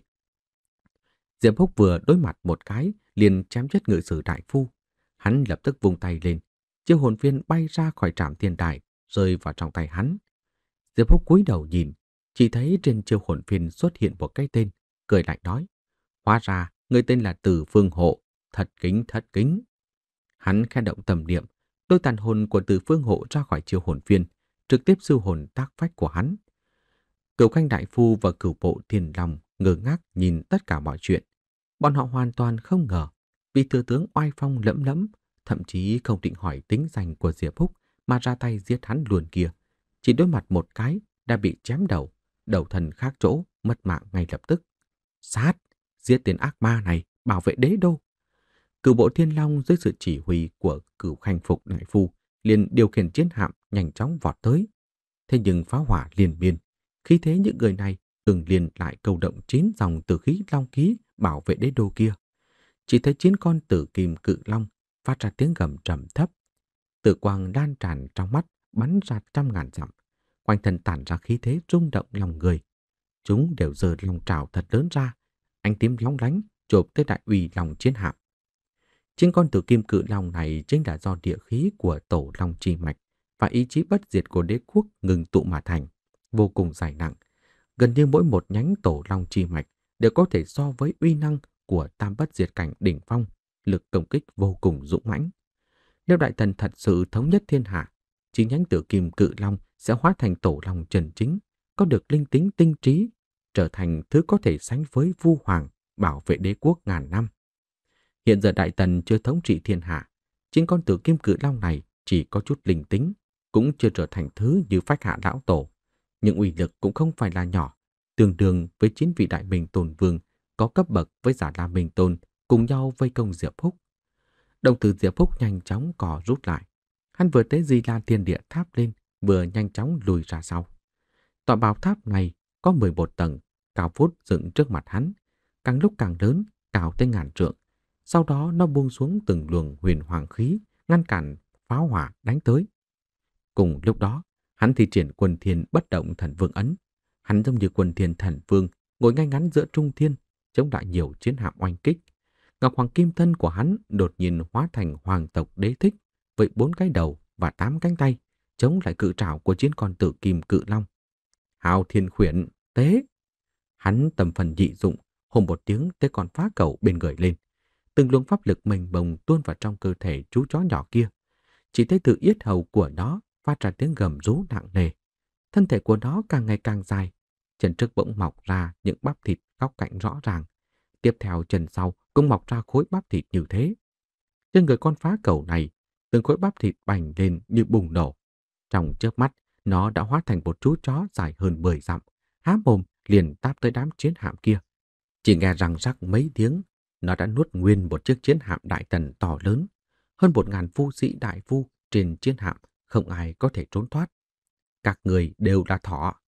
Diệp Húc vừa đối mặt một cái, liền chém chết ngự sử đại phu. Hắn lập tức vung tay lên, chiếc hồn viên bay ra khỏi trạm tiền đài, rơi vào trong tay hắn. Diệp Húc cúi đầu nhìn, chỉ thấy trên chiêu hồn viên xuất hiện một cái tên, cười lại nói. Hóa ra, người tên là Từ Phương Hộ, thật kính thật kính. Hắn khẽ động tâm niệm, đôi tàn hồn của Từ Phương Hộ ra khỏi chiêu hồn viên, trực tiếp siêu hồn tác phách của hắn. Cửu canh đại phu và cửu bộ thiền lòng ngơ ngác nhìn tất cả mọi chuyện. Bọn họ hoàn toàn không ngờ, vì thừa tướng oai phong lẫm lẫm, thậm chí không định hỏi tính danh của Diệp Húc mà ra tay giết hắn luồn kia. Chỉ đối mặt một cái đã bị chém đầu, đầu thần khác chỗ, mất mạng ngay lập tức. Sát! Giết tên ác ma này, bảo vệ đế đô. Cửu bộ thiên long dưới sự chỉ huy của cửu khanh phục đại phu liền điều khiển chiến hạm nhanh chóng vọt tới. Thế nhưng phá hỏa liền biên, khi thế những người này từng liền lại câu động chín dòng từ khí long khí bảo vệ đế đô kia. Chỉ thấy chín con tử kim cự long phát ra tiếng gầm trầm thấp. Tử quang đan tràn trong mắt bắn ra trăm ngàn dặm. Quanh thân tản ra khí thế rung động lòng người. Chúng đều giơ lòng trào thật lớn ra. Ánh tím long lánh chộp tới đại uy lòng chiến hạm. Chính con tử kim cự long này chính là do địa khí của tổ long chi mạch và ý chí bất diệt của đế quốc ngừng tụ mà thành, vô cùng dài nặng, gần như mỗi một nhánh tổ long chi mạch đều có thể so với uy năng của tam bất diệt cảnh đỉnh phong, lực công kích vô cùng dũng mãnh. Nếu đại thần thật sự thống nhất thiên hạ, chín nhánh tử kim cự long sẽ hóa thành tổ long trần chính, có được linh tính tinh trí, trở thành thứ có thể sánh với vu hoàng bảo vệ đế quốc ngàn năm. Hiện giờ đại tần chưa thống trị thiên hạ, chính con tử kim cự long này chỉ có chút linh tính, cũng chưa trở thành thứ như phách hạ lão tổ nhưng uy lực cũng không phải là nhỏ, tương đương với chín vị đại minh tôn vương có cấp bậc với giả la minh tôn cùng nhau vây công Diệp Phúc. Đồng tử Diệp Phúc nhanh chóng cò rút lại. Hắn vừa tới di la thiên địa tháp lên, vừa nhanh chóng lùi ra sau. Tòa bảo tháp này có 11 tầng, cao phút dựng trước mặt hắn, càng lúc càng lớn, cao tới ngàn trượng. Sau đó nó buông xuống từng luồng huyền hoàng khí, ngăn cản pháo hỏa đánh tới. Cùng lúc đó, Hắn thi triển quần thiên bất động thần vương ấn. Hắn giống như quần thiên thần vương, ngồi ngay ngắn giữa trung thiên, chống lại nhiều chiến hạm oanh kích. Ngọc Hoàng Kim Thân của hắn đột nhiên hóa thành hoàng tộc đế thích, với bốn cái đầu và tám cánh tay, chống lại cự trảo của chiến con tử kim cự long. Hào thiên khuyển, tế! Hắn tầm phần dị dụng, hồn một tiếng tế còn phá cầu bên người lên. Từng luồng pháp lực mình bồng tuôn vào trong cơ thể chú chó nhỏ kia. Chỉ thấy tự yết hầu của nó phát ra tiếng gầm rú nặng nề. Thân thể của nó càng ngày càng dài, chân trước bỗng mọc ra những bắp thịt góc cạnh rõ ràng. Tiếp theo chân sau cũng mọc ra khối bắp thịt như thế. Trên người con phá cầu này, từng khối bắp thịt bành lên như bùng nổ. Trong chớp mắt, nó đã hóa thành một chú chó dài hơn 10 dặm, há mồm liền táp tới đám chiến hạm kia. Chỉ nghe răng rắc mấy tiếng, nó đã nuốt nguyên một chiếc chiến hạm đại tần to lớn. Hơn một ngàn phu sĩ đại phu trên chiến hạm không ai có thể trốn thoát. Các người đều là thỏ.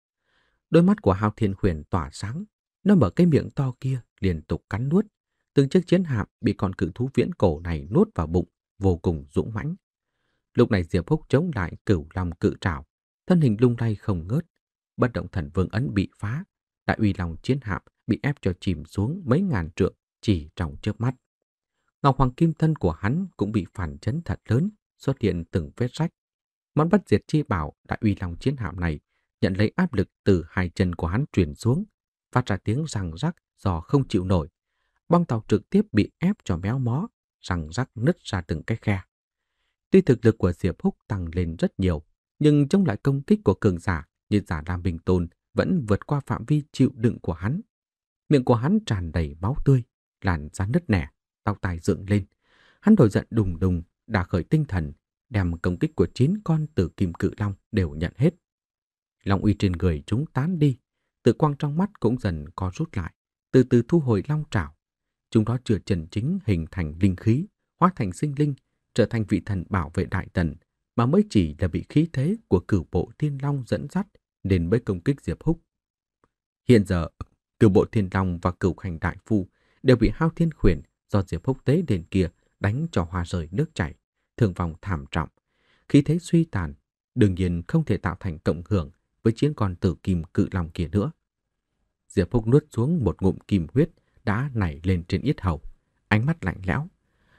Đôi mắt của Hào Thiên Huyền tỏa sáng, nó mở cái miệng to kia liên tục cắn nuốt. Từng chiếc chiến hạm bị con cự thú viễn cổ này nuốt vào bụng, vô cùng dũng mãnh. Lúc này Diệp Húc chống lại cửu lòng cự trảo, thân hình lung lay không ngớt. Bất động thần vương ấn bị phá, đại uy lòng chiến hạm bị ép cho chìm xuống mấy ngàn trượng chỉ trong trước mắt. Ngọc Hoàng Kim Thân của hắn cũng bị phản chấn thật lớn, xuất hiện từng vết rách, Món bất diệt chi bảo đã uy lòng chiến hạm này nhận lấy áp lực từ hai chân của hắn truyền xuống, phát ra tiếng răng rắc do không chịu nổi. băng tàu trực tiếp bị ép cho méo mó, răng rắc nứt ra từng cái khe. Tuy thực lực của Diệp Húc tăng lên rất nhiều, nhưng chống lại công kích của cường giả như giả Lam Bình Tôn vẫn vượt qua phạm vi chịu đựng của hắn. Miệng của hắn tràn đầy máu tươi, làn da nứt nẻ, tóc tai dựng lên. Hắn đổi giận đùng đùng, đã khởi tinh thần, đem công kích của chín con tử kim cự long đều nhận hết. Long uy trên người chúng tán đi, tự quang trong mắt cũng dần co rút lại, từ từ thu hồi long trảo. Chúng đó chưa trần chính hình thành linh khí, hóa thành sinh linh, trở thành vị thần bảo vệ đại tần, mà mới chỉ là bị khí thế của cửu bộ thiên long dẫn dắt nên mới công kích Diệp Húc. Hiện giờ, cửu bộ thiên long và cửu hành đại phu đều bị hao thiên khuyển do Diệp Húc tế đền kia đánh cho hoa rời nước chảy thương vong thảm trọng, khí thế suy tàn, đương nhiên không thể tạo thành cộng hưởng với chiến con tử kim cự lòng kia nữa. Diệp Phúc nuốt xuống một ngụm kim huyết đã nảy lên trên yết hầu, ánh mắt lạnh lẽo.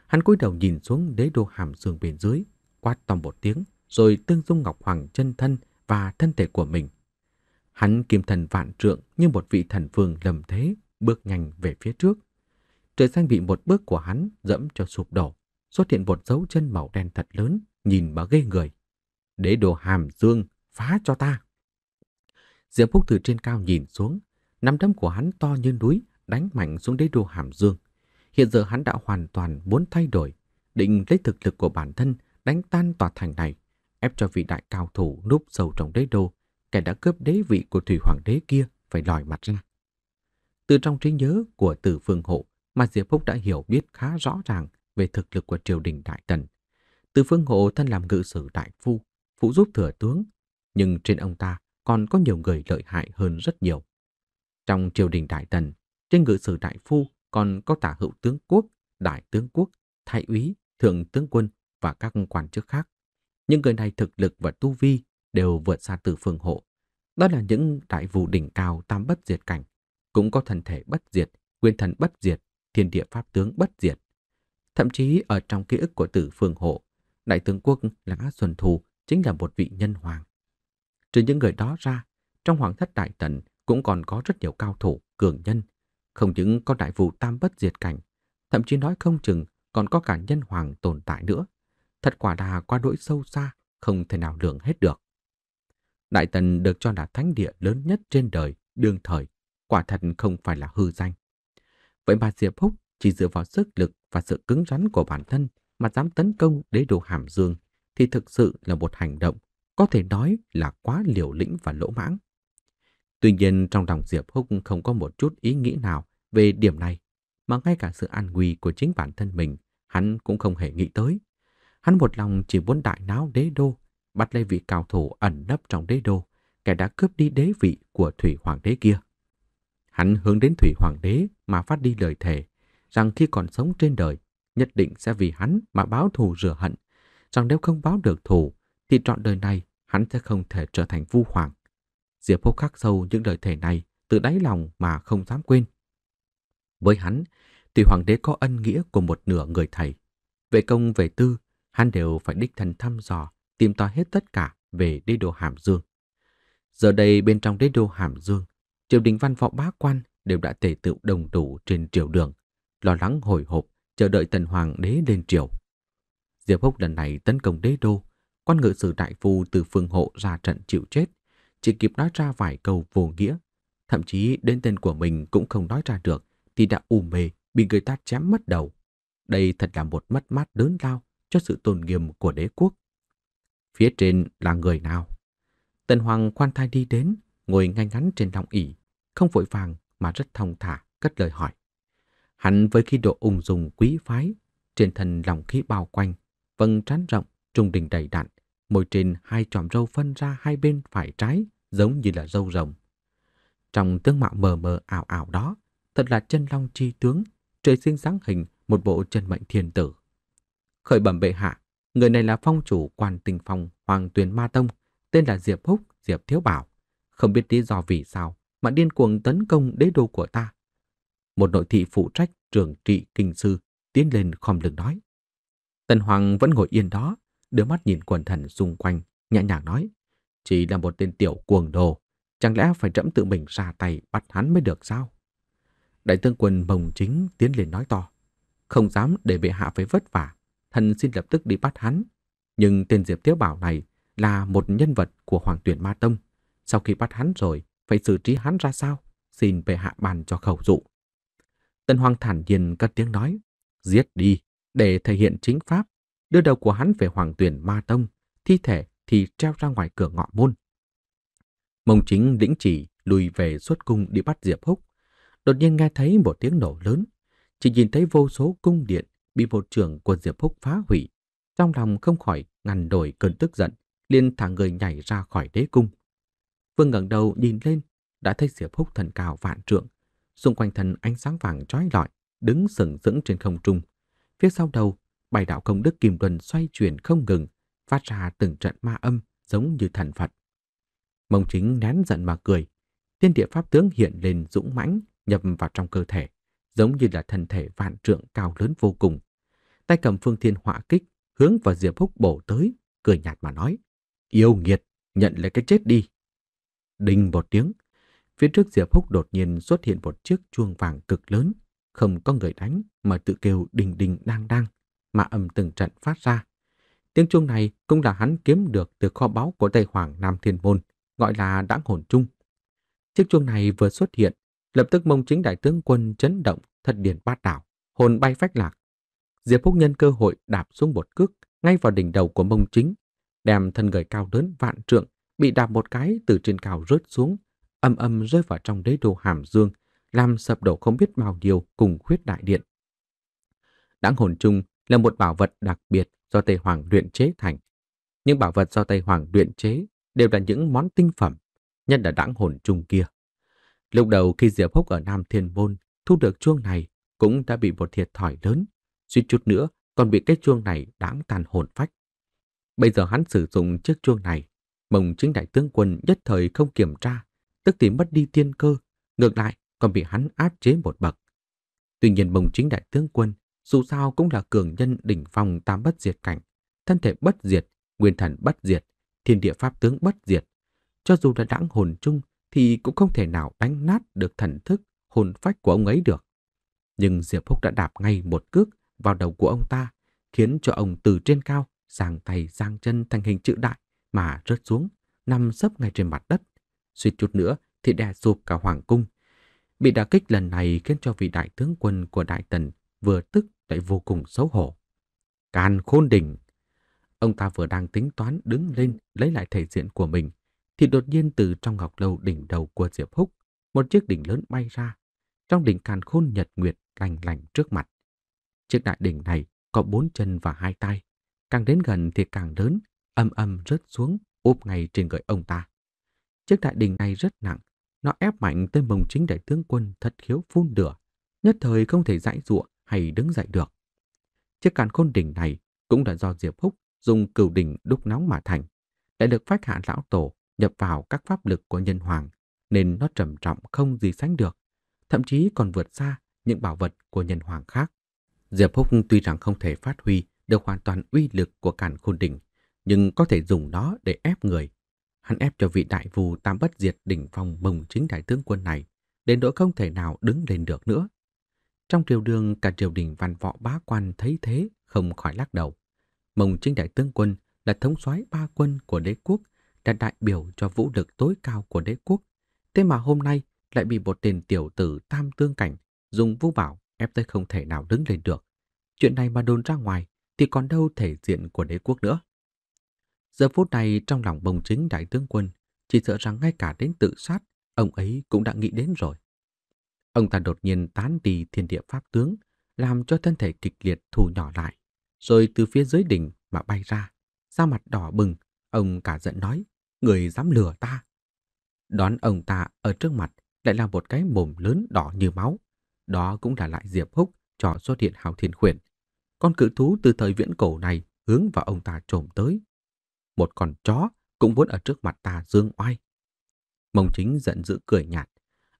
Hắn cúi đầu nhìn xuống đế đô hàm xương bên dưới, quát to một tiếng, rồi tương dung ngọc hoàng chân thân và thân thể của mình. Hắn kim thần vạn trượng như một vị thần vương lầm thế, bước nhanh về phía trước. Trời xanh bị một bước của hắn dẫm cho sụp đổ xuất hiện một dấu chân màu đen thật lớn, nhìn mà ghê người. Đế đồ hàm dương, phá cho ta. Diệp Phúc từ trên cao nhìn xuống, nắm đấm của hắn to như núi, đánh mạnh xuống đế đồ hàm dương. Hiện giờ hắn đã hoàn toàn muốn thay đổi, định lấy thực lực của bản thân đánh tan tòa thành này, ép cho vị đại cao thủ núp sâu trong đế đô, kẻ đã cướp đế vị của thủy hoàng đế kia phải lòi mặt ra. Từ trong trí nhớ của tử phương hộ mà Diệp Phúc đã hiểu biết khá rõ ràng về thực lực của triều đình Đại Tần. Từ phương hộ thân làm ngự sử đại phu, phụ giúp thừa tướng, nhưng trên ông ta còn có nhiều người lợi hại hơn rất nhiều. Trong triều đình Đại Tần, trên ngự sử đại phu còn có tả hữu tướng quốc, đại tướng quốc, thái úy, thượng tướng quân và các quan chức khác. Những người này thực lực và tu vi đều vượt xa từ phương hộ. Đó là những đại vụ đỉnh cao tam bất diệt cảnh, cũng có thần thể bất diệt, nguyên thần bất diệt, thiên địa pháp tướng bất diệt, Thậm chí ở trong ký ức của tử Phương Hộ, Đại tướng quốc Lã Xuân Thu chính là một vị nhân hoàng. Trừ những người đó ra, trong hoàng thất Đại Tần cũng còn có rất nhiều cao thủ, cường nhân. Không những có đại vụ tam bất diệt cảnh, thậm chí nói không chừng còn có cả nhân hoàng tồn tại nữa. Thật quả đà qua đỗi sâu xa, không thể nào lường hết được. Đại Tần được cho là thánh địa lớn nhất trên đời, đương thời, quả thật không phải là hư danh. Vậy mà Diệp Húc chỉ dựa vào sức lực và sự cứng rắn của bản thân mà dám tấn công đế đô Hàm Dương thì thực sự là một hành động có thể nói là quá liều lĩnh và lỗ mãng. Tuy nhiên trong lòng Diệp Húc không có một chút ý nghĩ nào về điểm này, mà ngay cả sự an nguy của chính bản thân mình hắn cũng không hề nghĩ tới. Hắn một lòng chỉ muốn đại náo đế đô, bắt lấy vị cao thủ ẩn nấp trong đế đô, kẻ đã cướp đi đế vị của Thủy Hoàng đế kia. Hắn hướng đến Thủy Hoàng đế mà phát đi lời thề rằng khi còn sống trên đời, nhất định sẽ vì hắn mà báo thù rửa hận, rằng nếu không báo được thù thì trọn đời này hắn sẽ không thể trở thành vu hoàng. Diệp Húc khắc sâu những lời thể này từ đáy lòng mà không dám quên. Với hắn, tùy hoàng đế có ân nghĩa của một nửa người thầy. Về công về tư, hắn đều phải đích thân thăm dò, tìm tòi hết tất cả về đế đô Hàm Dương. Giờ đây bên trong đế đô Hàm Dương, triều đình văn võ bá quan đều đã tề tựu đồng đủ trên triều đường, lo lắng hồi hộp, chờ đợi tần hoàng đế lên triều. Diệp Húc lần này tấn công đế đô, quan ngự sử đại phu từ phương hộ ra trận chịu chết, chỉ kịp nói ra vài câu vô nghĩa, thậm chí đến tên của mình cũng không nói ra được thì đã u mê bị người ta chém mất đầu. Đây thật là một mất mát lớn lao cho sự tôn nghiêm của đế quốc. Phía trên là người nào? Tần Hoàng khoan thai đi đến, ngồi ngay ngắn trên lòng ỉ, không vội vàng mà rất thông thả, cất lời hỏi. Hắn với khí độ ung dung quý phái, trên thân lòng khí bao quanh, vầng trán rộng, trung đình đầy đặn, môi trên hai chòm râu phân ra hai bên phải trái, giống như là râu rồng. Trong tướng mạo mờ mờ ảo ảo đó, thật là chân long chi tướng, trời sinh sáng hình một bộ chân mệnh thiên tử. Khởi bẩm bệ hạ, người này là phong chủ quan tình phòng Hoàng Tuyền Ma Tông, tên là Diệp Húc, Diệp Thiếu Bảo. Không biết lý do vì sao mà điên cuồng tấn công đế đô của ta một nội thị phụ trách trường trị kinh sư, tiến lên khom lưng nói. Tần Hoàng vẫn ngồi yên đó, đưa mắt nhìn quần thần xung quanh, nhẹ nhàng nói. Chỉ là một tên tiểu cuồng đồ, chẳng lẽ phải trẫm tự mình ra tay bắt hắn mới được sao? Đại tướng quân Mông Chính tiến lên nói to. Không dám để bệ hạ phải vất vả, thần xin lập tức đi bắt hắn. Nhưng tên Diệp Tiếu Bảo này là một nhân vật của Hoàng tuyển Ma Tông. Sau khi bắt hắn rồi, phải xử trí hắn ra sao? Xin bệ hạ bàn cho khẩu dụ. Tân Hoàng thản nhiên cất tiếng nói, giết đi, để thể hiện chính pháp, đưa đầu của hắn về Hoàng Tuyển Ma Tông, thi thể thì treo ra ngoài cửa ngọ môn. Mông chính lĩnh chỉ lùi về xuất cung đi bắt Diệp Húc. Đột nhiên nghe thấy một tiếng nổ lớn, chỉ nhìn thấy vô số cung điện bị một trường của Diệp Húc phá hủy. Trong lòng không khỏi ngăn đổi cơn tức giận, liền thả người nhảy ra khỏi đế cung. Vương ngẩng đầu nhìn lên, đã thấy Diệp Húc thần cao vạn trượng, xung quanh thân ánh sáng vàng trói lọi, đứng sừng sững trên không trung. Phía sau đầu, bài đạo công đức kim luân xoay chuyển không ngừng, phát ra từng trận ma âm giống như thần Phật. Mông chính nén giận mà cười, tiên địa pháp tướng hiện lên dũng mãnh nhập vào trong cơ thể, giống như là thân thể vạn trượng cao lớn vô cùng. Tay cầm phương thiên họa kích, hướng vào Diệp Húc bổ tới, cười nhạt mà nói, yêu nghiệt, nhận lấy cái chết đi. Đinh một tiếng, Phía trước Diệp Húc đột nhiên xuất hiện một chiếc chuông vàng cực lớn, không có người đánh mà tự kêu đình đình đang đang, mà âm từng trận phát ra. Tiếng chuông này cũng là hắn kiếm được từ kho báu của Tây Hoàng Nam Thiên Môn, gọi là đãng hồn trung. Chiếc chuông này vừa xuất hiện, lập tức mông chính đại tướng quân chấn động thật điển bát đảo, hồn bay phách lạc. Diệp Húc nhân cơ hội đạp xuống một cước ngay vào đỉnh đầu của mông chính, đem thân người cao lớn vạn trượng bị đạp một cái từ trên cao rớt xuống, âm âm rơi vào trong đế đô Hàm Dương, làm sập đổ không biết bao nhiêu cùng khuyết đại điện. Đáng hồn chung là một bảo vật đặc biệt do Tây Hoàng luyện chế thành. Những bảo vật do Tây Hoàng luyện chế đều là những món tinh phẩm, nhất là đáng hồn chung kia. Lúc đầu khi Diệp Húc ở Nam Thiên Môn thu được chuông này cũng đã bị một thiệt thòi lớn, suýt chút nữa còn bị cái chuông này đáng tàn hồn phách. Bây giờ hắn sử dụng chiếc chuông này, mong chính đại tướng quân nhất thời không kiểm tra tức thì mất đi tiên cơ, ngược lại còn bị hắn áp chế một bậc. Tuy nhiên bồng chính đại tướng quân dù sao cũng là cường nhân đỉnh phong tam bất diệt cảnh, thân thể bất diệt, nguyên thần bất diệt, thiên địa pháp tướng bất diệt. Cho dù đã đãng hồn chung thì cũng không thể nào đánh nát được thần thức, hồn phách của ông ấy được. Nhưng Diệp Phúc đã đạp ngay một cước vào đầu của ông ta, khiến cho ông từ trên cao, giang tay giang chân thành hình chữ đại mà rớt xuống, nằm sấp ngay trên mặt đất suýt chút nữa thì đè sụp cả hoàng cung. Bị đả kích lần này khiến cho vị đại tướng quân của Đại Tần vừa tức lại vô cùng xấu hổ. Càn khôn đỉnh! Ông ta vừa đang tính toán đứng lên lấy lại thể diện của mình, thì đột nhiên từ trong ngọc lâu đỉnh đầu của Diệp Húc, một chiếc đỉnh lớn bay ra. Trong đỉnh càn khôn nhật nguyệt lành lành trước mặt. Chiếc đại đỉnh này có bốn chân và hai tay. Càng đến gần thì càng lớn, âm âm rớt xuống úp ngay trên người ông ta. Chiếc đại đình này rất nặng, nó ép mạnh tới mông chính đại tướng quân thật khiếu phun lửa, nhất thời không thể dãy dụa hay đứng dậy được. Chiếc càn khôn đỉnh này cũng đã do Diệp Húc dùng cửu đỉnh đúc nóng mà thành, lại được phách hạ lão tổ nhập vào các pháp lực của nhân hoàng, nên nó trầm trọng không gì sánh được, thậm chí còn vượt xa những bảo vật của nhân hoàng khác. Diệp Húc tuy rằng không thể phát huy được hoàn toàn uy lực của càn khôn đỉnh, nhưng có thể dùng nó để ép người Hắn ép cho vị đại vù tam bất diệt đỉnh phòng bồng chính đại tướng quân này, đến nỗi không thể nào đứng lên được nữa. Trong triều đường, cả triều đình văn võ bá quan thấy thế, không khỏi lắc đầu. Mông chính đại tướng quân là thống soái ba quân của đế quốc, là đại biểu cho vũ lực tối cao của đế quốc. Thế mà hôm nay lại bị một tên tiểu tử tam tương cảnh dùng vũ bảo ép tới không thể nào đứng lên được. Chuyện này mà đồn ra ngoài thì còn đâu thể diện của đế quốc nữa. Giờ phút này trong lòng bồng chính đại tướng quân, chỉ sợ rằng ngay cả đến tự sát, ông ấy cũng đã nghĩ đến rồi. Ông ta đột nhiên tán đi thiên địa pháp tướng, làm cho thân thể kịch liệt thu nhỏ lại, rồi từ phía dưới đỉnh mà bay ra. Da mặt đỏ bừng, ông cả giận nói, người dám lừa ta. Đón ông ta ở trước mặt lại là một cái mồm lớn đỏ như máu. Đó cũng là lại Diệp Húc trò xuất hiện hào thiên khuyển. Con cự thú từ thời viễn cổ này hướng vào ông ta trồm tới, một con chó cũng muốn ở trước mặt ta dương oai. Mông chính giận dữ cười nhạt.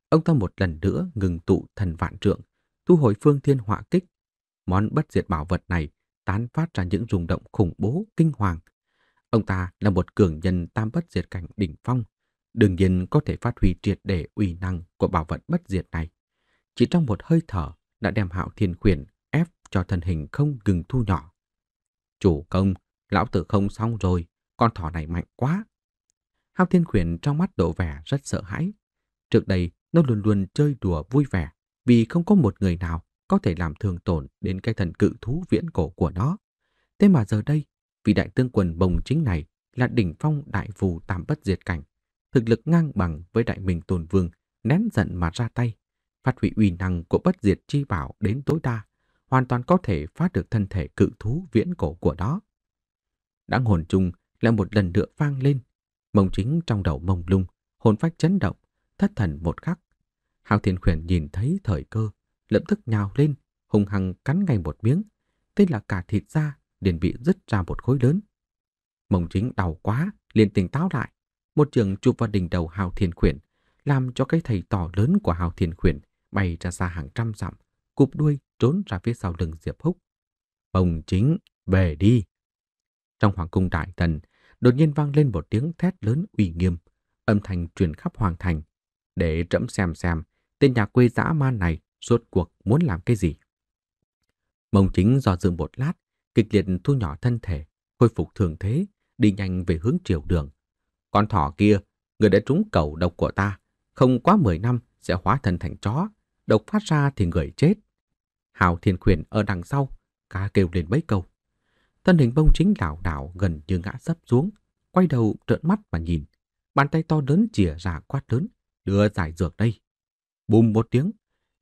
Ông ta một lần nữa ngừng tụ thần vạn trượng, thu hồi phương thiên họa kích. Món bất diệt bảo vật này tán phát ra những rung động khủng bố, kinh hoàng. Ông ta là một cường nhân tam bất diệt cảnh đỉnh phong, đương nhiên có thể phát huy triệt để uy năng của bảo vật bất diệt này. Chỉ trong một hơi thở đã đem hạo thiên khuyển ép cho thân hình không ngừng thu nhỏ. Chủ công, lão tử không xong rồi. Con thỏ này mạnh quá. Hao Thiên Khuyển trong mắt đổ vẻ rất sợ hãi. Trước đây, nó luôn luôn chơi đùa vui vẻ vì không có một người nào có thể làm thương tổn đến cái thần cự thú viễn cổ của nó. Thế mà giờ đây, vị đại tương quần bồng chính này là đỉnh phong đại phù tam bất diệt cảnh, thực lực ngang bằng với đại minh tồn vương, nén giận mà ra tay, phát huy uy năng của bất diệt chi bảo đến tối đa, hoàn toàn có thể phá được thân thể cự thú viễn cổ của nó. Đáng hồn chung lại một lần nữa vang lên. Mông chính trong đầu mông lung, hồn phách chấn động, thất thần một khắc. Hào Thiên Khuyển nhìn thấy thời cơ, lập tức nhào lên, hung hăng cắn ngay một miếng. Tên là cả thịt da, liền bị rứt ra một khối lớn. Mông chính đau quá, liền tỉnh táo lại. Một trường chụp vào đỉnh đầu Hào Thiên Khuyển, làm cho cái thầy to lớn của Hào Thiên Khuyển bay ra xa hàng trăm dặm, cụp đuôi trốn ra phía sau lưng Diệp Húc. Mông chính, về đi! Trong hoàng cung đại thần, đột nhiên vang lên một tiếng thét lớn uy nghiêm, âm thanh truyền khắp hoàng thành, để trẫm xem xem tên nhà quê dã man này rốt cuộc muốn làm cái gì. Mông chính do dự một lát, kịch liệt thu nhỏ thân thể, khôi phục thường thế, đi nhanh về hướng triều đường. Con thỏ kia, người đã trúng cầu độc của ta, không quá 10 năm sẽ hóa thân thành chó, độc phát ra thì người chết. Hào Thiên Quyền ở đằng sau, ca kêu lên mấy câu. Thân hình bông chính lảo đảo gần như ngã sấp xuống, quay đầu trợn mắt và nhìn. Bàn tay to lớn chìa ra quát lớn, đưa giải dược đây. Bùm một tiếng,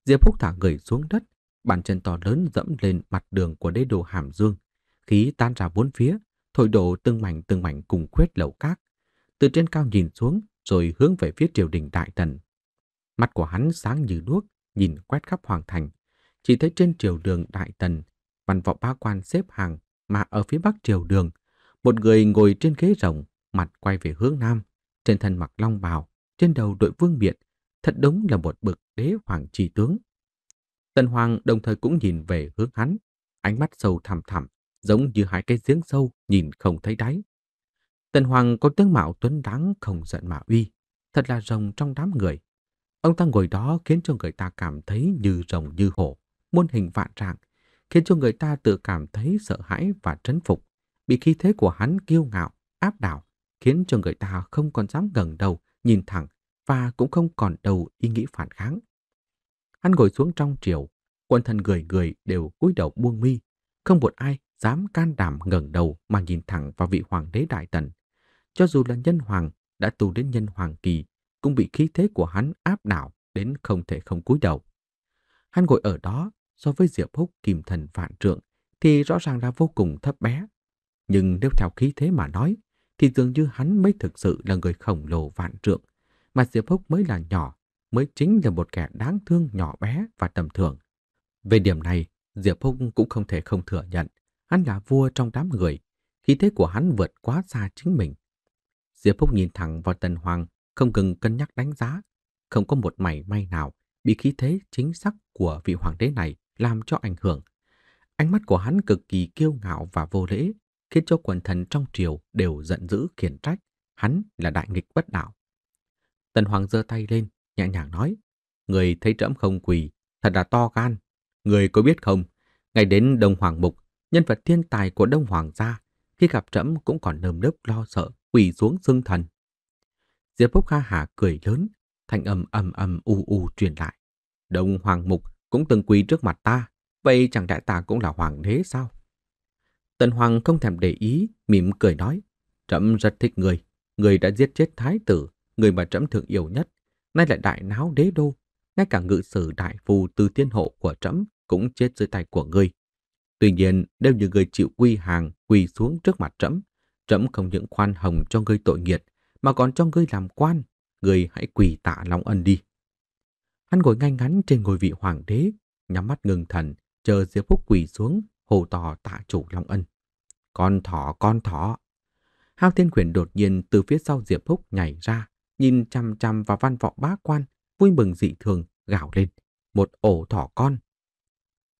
Diệp Phúc thả người xuống đất, bàn chân to lớn dẫm lên mặt đường của đế đồ hàm dương. Khí tan ra bốn phía, thổi đổ từng mảnh từng mảnh cùng khuyết lầu cát. Từ trên cao nhìn xuống, rồi hướng về phía triều đình đại tần. mặt của hắn sáng như đuốc, nhìn quét khắp hoàng thành. Chỉ thấy trên triều đường đại tần, văn vọng ba quan xếp hàng mà ở phía bắc triều đường, một người ngồi trên ghế rồng, mặt quay về hướng nam, trên thân mặc long bào, trên đầu đội vương miện, thật đúng là một bậc đế hoàng trì tướng. Tần Hoàng đồng thời cũng nhìn về hướng hắn, ánh mắt sâu thẳm thẳm, giống như hai cái giếng sâu nhìn không thấy đáy. Tần Hoàng có tướng mạo tuấn đáng không giận mà uy, thật là rồng trong đám người. Ông ta ngồi đó khiến cho người ta cảm thấy như rồng như hổ, muôn hình vạn trạng, khiến cho người ta tự cảm thấy sợ hãi và trấn phục, bị khí thế của hắn kiêu ngạo, áp đảo, khiến cho người ta không còn dám ngẩng đầu, nhìn thẳng và cũng không còn đầu ý nghĩ phản kháng. Hắn ngồi xuống trong triều, quần thần người người đều cúi đầu buông mi, không một ai dám can đảm ngẩng đầu mà nhìn thẳng vào vị hoàng đế đại tần. Cho dù là nhân hoàng đã tu đến nhân hoàng kỳ, cũng bị khí thế của hắn áp đảo đến không thể không cúi đầu. Hắn ngồi ở đó so với Diệp Húc kim thần vạn trượng thì rõ ràng là vô cùng thấp bé. Nhưng nếu theo khí thế mà nói, thì dường như hắn mới thực sự là người khổng lồ vạn trượng, mà Diệp Húc mới là nhỏ, mới chính là một kẻ đáng thương nhỏ bé và tầm thường. Về điểm này, Diệp Húc cũng không thể không thừa nhận, hắn là vua trong đám người, khí thế của hắn vượt quá xa chính mình. Diệp Húc nhìn thẳng vào Tần Hoàng, không ngừng cân nhắc đánh giá, không có một mảy may nào bị khí thế chính xác của vị hoàng đế này làm cho ảnh hưởng. Ánh mắt của hắn cực kỳ kiêu ngạo và vô lễ, khiến cho quần thần trong triều đều giận dữ khiển trách. Hắn là đại nghịch bất đạo. Tần Hoàng giơ tay lên, nhẹ nhàng nói, Người thấy trẫm không quỳ, thật là to gan. Người có biết không, ngày đến Đông Hoàng Mục, nhân vật thiên tài của Đông Hoàng gia, khi gặp trẫm cũng còn nơm nớp lo sợ, quỳ xuống xưng thần. Diệp Phúc Kha Hà cười lớn, thanh âm âm âm u u truyền lại. Đông Hoàng Mục cũng từng quỳ trước mặt ta, vậy chẳng đại ta cũng là hoàng đế sao? Tần Hoàng không thèm để ý, mỉm cười nói, trẫm rất thích người, người đã giết chết thái tử, người mà trẫm thường yêu nhất, nay lại đại náo đế đô, ngay cả ngự sử đại phù từ tiên hộ của trẫm cũng chết dưới tay của người. Tuy nhiên, nếu như người chịu quy hàng, quỳ xuống trước mặt trẫm, trẫm không những khoan hồng cho ngươi tội nghiệt, mà còn cho ngươi làm quan, ngươi hãy quỳ tạ lòng ân đi. Hắn ngồi ngay ngắn trên ngôi vị hoàng đế, nhắm mắt ngừng thần, chờ Diệp Phúc quỳ xuống, hồ to tạ chủ Long Ân. Con thỏ, con thỏ. Hao Thiên Quyền đột nhiên từ phía sau Diệp Phúc nhảy ra, nhìn chăm chăm vào văn vọng bá quan, vui mừng dị thường, gào lên. Một ổ thỏ con.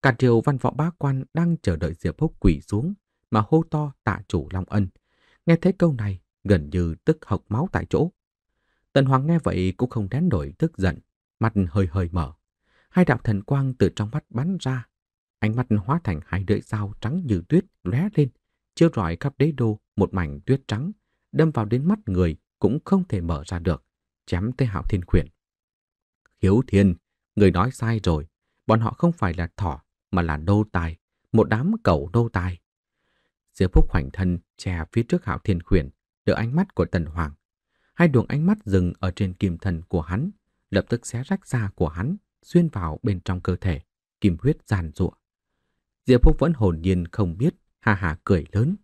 Cả triều văn vọng bá quan đang chờ đợi Diệp Phúc quỳ xuống, mà hô to tạ chủ Long Ân. Nghe thấy câu này, gần như tức hộc máu tại chỗ. Tần Hoàng nghe vậy cũng không đén nổi tức giận, mặt hơi hơi mở. Hai đạo thần quang từ trong mắt bắn ra, ánh mắt hóa thành hai lưỡi dao trắng như tuyết lóe lên, chiếu rọi khắp đế đô một mảnh tuyết trắng, đâm vào đến mắt người cũng không thể mở ra được, chém tới Hạo Thiên Khuyển. Hiếu Thiên, người nói sai rồi, bọn họ không phải là thỏ mà là đô tài, một đám cẩu đô tài. Diệp Phúc hoành thân che phía trước Hạo Thiên Khuyển, đỡ ánh mắt của Tần Hoàng. Hai đường ánh mắt dừng ở trên kim thần của hắn, lập tức xé rách da của hắn, xuyên vào bên trong cơ thể, kim huyết giàn giụa. Diệp Phúc vẫn hồn nhiên không biết, ha ha cười lớn.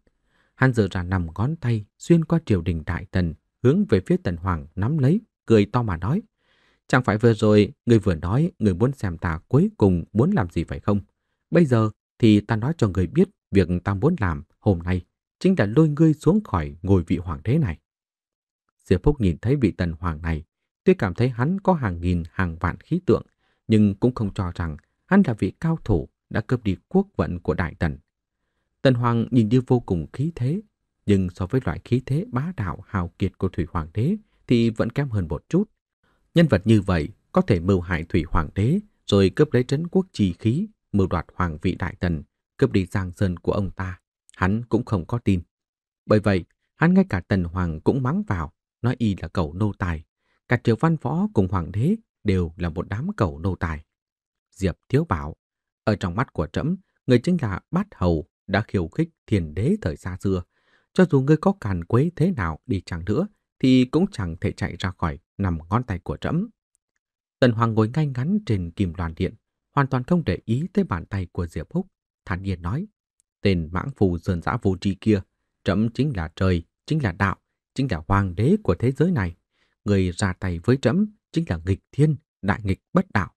Hắn giơ ra nằm ngón tay xuyên qua triều đình đại tần, hướng về phía tần hoàng nắm lấy, cười to mà nói. Chẳng phải vừa rồi, người vừa nói người muốn xem ta cuối cùng muốn làm gì phải không? Bây giờ thì ta nói cho người biết việc ta muốn làm hôm nay chính là lôi ngươi xuống khỏi ngôi vị hoàng đế này. Diệp Phúc nhìn thấy vị tần hoàng này Tuy cảm thấy hắn có hàng nghìn hàng vạn khí tượng, nhưng cũng không cho rằng hắn là vị cao thủ đã cướp đi quốc vận của Đại Tần. Tần Hoàng nhìn như vô cùng khí thế, nhưng so với loại khí thế bá đạo hào kiệt của Thủy Hoàng đế thì vẫn kém hơn một chút. Nhân vật như vậy có thể mưu hại Thủy Hoàng đế rồi cướp lấy trấn quốc trì khí, mưu đoạt hoàng vị Đại Tần, cướp đi giang sơn của ông ta. Hắn cũng không có tin. Bởi vậy, hắn ngay cả Tần Hoàng cũng mắng vào, nói y là cậu nô tài, Cả triệu văn võ cùng hoàng đế đều là một đám cầu nô tài. Diệp Thiếu bảo, ở trong mắt của trẫm người chính là bát hầu đã khiêu khích thiền đế thời xa xưa. Cho dù ngươi có càn quấy thế nào đi chẳng nữa, thì cũng chẳng thể chạy ra khỏi nằm ngón tay của trẫm. Tần Hoàng ngồi ngay ngắn trên kim đoàn điện, hoàn toàn không để ý tới bàn tay của Diệp Húc, thản nhiên nói: "Tên mãng phù dần dã vô tri kia, trẫm chính là trời, chính là đạo, chính là hoàng đế của thế giới này người ra tay với trẫm chính là nghịch thiên, đại nghịch bất đạo.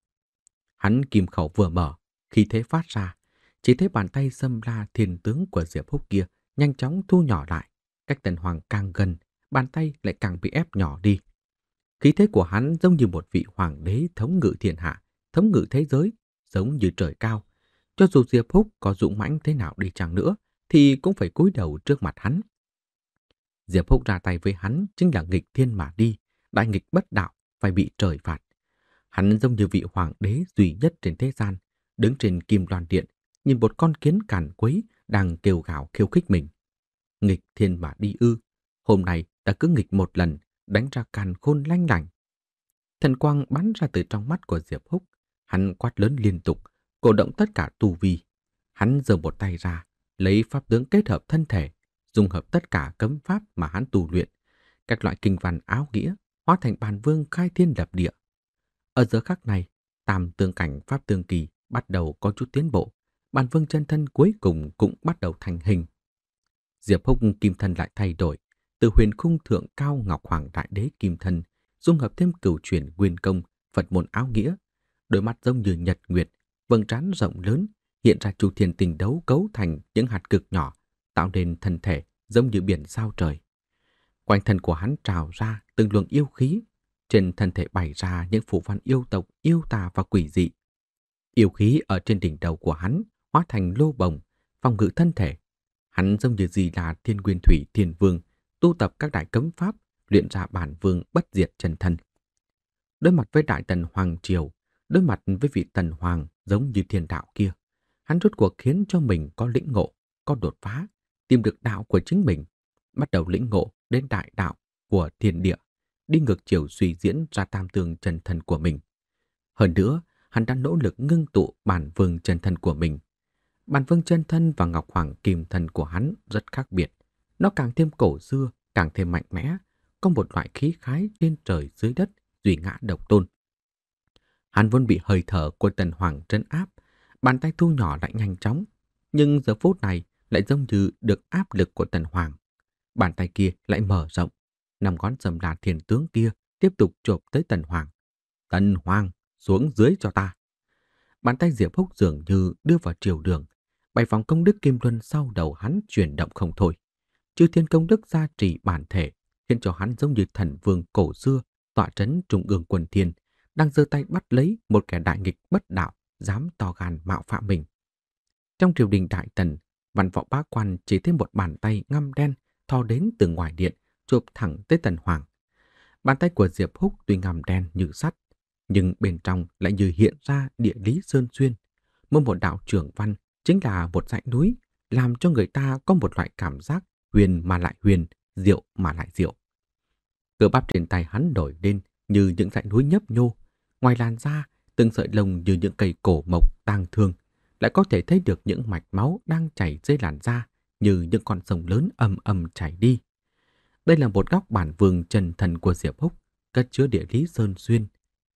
Hắn kim khẩu vừa mở, khi thế phát ra, chỉ thấy bàn tay xâm la thiên tướng của Diệp Húc kia nhanh chóng thu nhỏ lại. Cách tần hoàng càng gần, bàn tay lại càng bị ép nhỏ đi. Khí thế của hắn giống như một vị hoàng đế thống ngự thiên hạ, thống ngự thế giới, giống như trời cao. Cho dù Diệp Húc có dũng mãnh thế nào đi chăng nữa, thì cũng phải cúi đầu trước mặt hắn. Diệp Húc ra tay với hắn chính là nghịch thiên mà đi, đại nghịch bất đạo phải bị trời phạt. Hắn giống như vị hoàng đế duy nhất trên thế gian, đứng trên kim đoàn điện, nhìn một con kiến càn quấy đang kêu gào khiêu khích mình. Nghịch thiên mà đi ư, hôm nay ta cứ nghịch một lần, đánh ra càn khôn lanh lành. Thần quang bắn ra từ trong mắt của Diệp Húc, hắn quát lớn liên tục, cổ động tất cả tu vi. Hắn giơ một tay ra, lấy pháp tướng kết hợp thân thể, dùng hợp tất cả cấm pháp mà hắn tu luyện, các loại kinh văn áo nghĩa hóa thành bàn vương khai thiên lập địa. Ở giờ khắc này, tam tương cảnh pháp tương kỳ bắt đầu có chút tiến bộ, bàn vương chân thân cuối cùng cũng bắt đầu thành hình. Diệp Húc kim thân lại thay đổi, từ huyền khung thượng cao ngọc hoàng đại đế kim thân, dung hợp thêm cửu chuyển nguyên công, Phật môn áo nghĩa, đôi mắt giống như nhật nguyệt, vầng trán rộng lớn, hiện ra chu thiên tình đấu cấu thành những hạt cực nhỏ, tạo nên thân thể giống như biển sao trời. Quanh thân của hắn trào ra từng luồng yêu khí, trên thân thể bày ra những phù văn yêu tộc, yêu tà và quỷ dị. Yêu khí ở trên đỉnh đầu của hắn hóa thành lô bồng, phòng ngự thân thể. Hắn giống như gì là thiên nguyên thủy thiên vương, tu tập các đại cấm pháp, luyện ra bản vương bất diệt chân thân. Đối mặt với đại tần hoàng triều, đối mặt với vị tần hoàng giống như thiên đạo kia, hắn rốt cuộc khiến cho mình có lĩnh ngộ, có đột phá, tìm được đạo của chính mình, bắt đầu lĩnh ngộ đến đại đạo của thiên địa, đi ngược chiều suy diễn ra tam tường chân thân của mình. Hơn nữa, hắn đã nỗ lực ngưng tụ bản vương chân thân của mình. Bản vương chân thân và ngọc hoàng kim thân của hắn rất khác biệt. Nó càng thêm cổ xưa, càng thêm mạnh mẽ, có một loại khí khái trên trời dưới đất duy ngã độc tôn. Hắn vốn bị hơi thở của tần hoàng trấn áp, bàn tay thu nhỏ lại nhanh chóng, nhưng giờ phút này lại giống như được áp lực của tần hoàng Bàn tay kia lại mở rộng, năm ngón sầm đàn thiền tướng kia tiếp tục chộp tới Tần Hoàng. Tần Hoàng, xuống dưới cho ta. Bàn tay Diệp Húc dường như đưa vào triều đường, bày vòng công đức kim luân sau đầu hắn chuyển động không thôi. Chư thiên công đức gia trì bản thể, khiến cho hắn giống như thần vương cổ xưa, tọa trấn trung ương quần thiên, đang giơ tay bắt lấy một kẻ đại nghịch bất đạo, dám to gan mạo phạm mình. Trong triều đình đại tần, văn võ bá quan chỉ thấy một bàn tay ngăm đen thò đến từ ngoài điện, chụp thẳng tới Tần Hoàng. Bàn tay của Diệp Húc tuy ngầm đen như sắt, nhưng bên trong lại như hiện ra địa lý sơn xuyên. Mỗi một đạo trưởng văn chính là một dãy núi, làm cho người ta có một loại cảm giác huyền mà lại huyền, diệu mà lại diệu. Cơ bắp trên tay hắn đổi lên như những dãy núi nhấp nhô. Ngoài làn da, từng sợi lông như những cây cổ mộc tang thương, lại có thể thấy được những mạch máu đang chảy dưới làn da, như những con sông lớn âm âm chảy đi. Đây là một góc bản vườn trần thần của Diệp Húc, cất chứa địa lý sơn xuyên.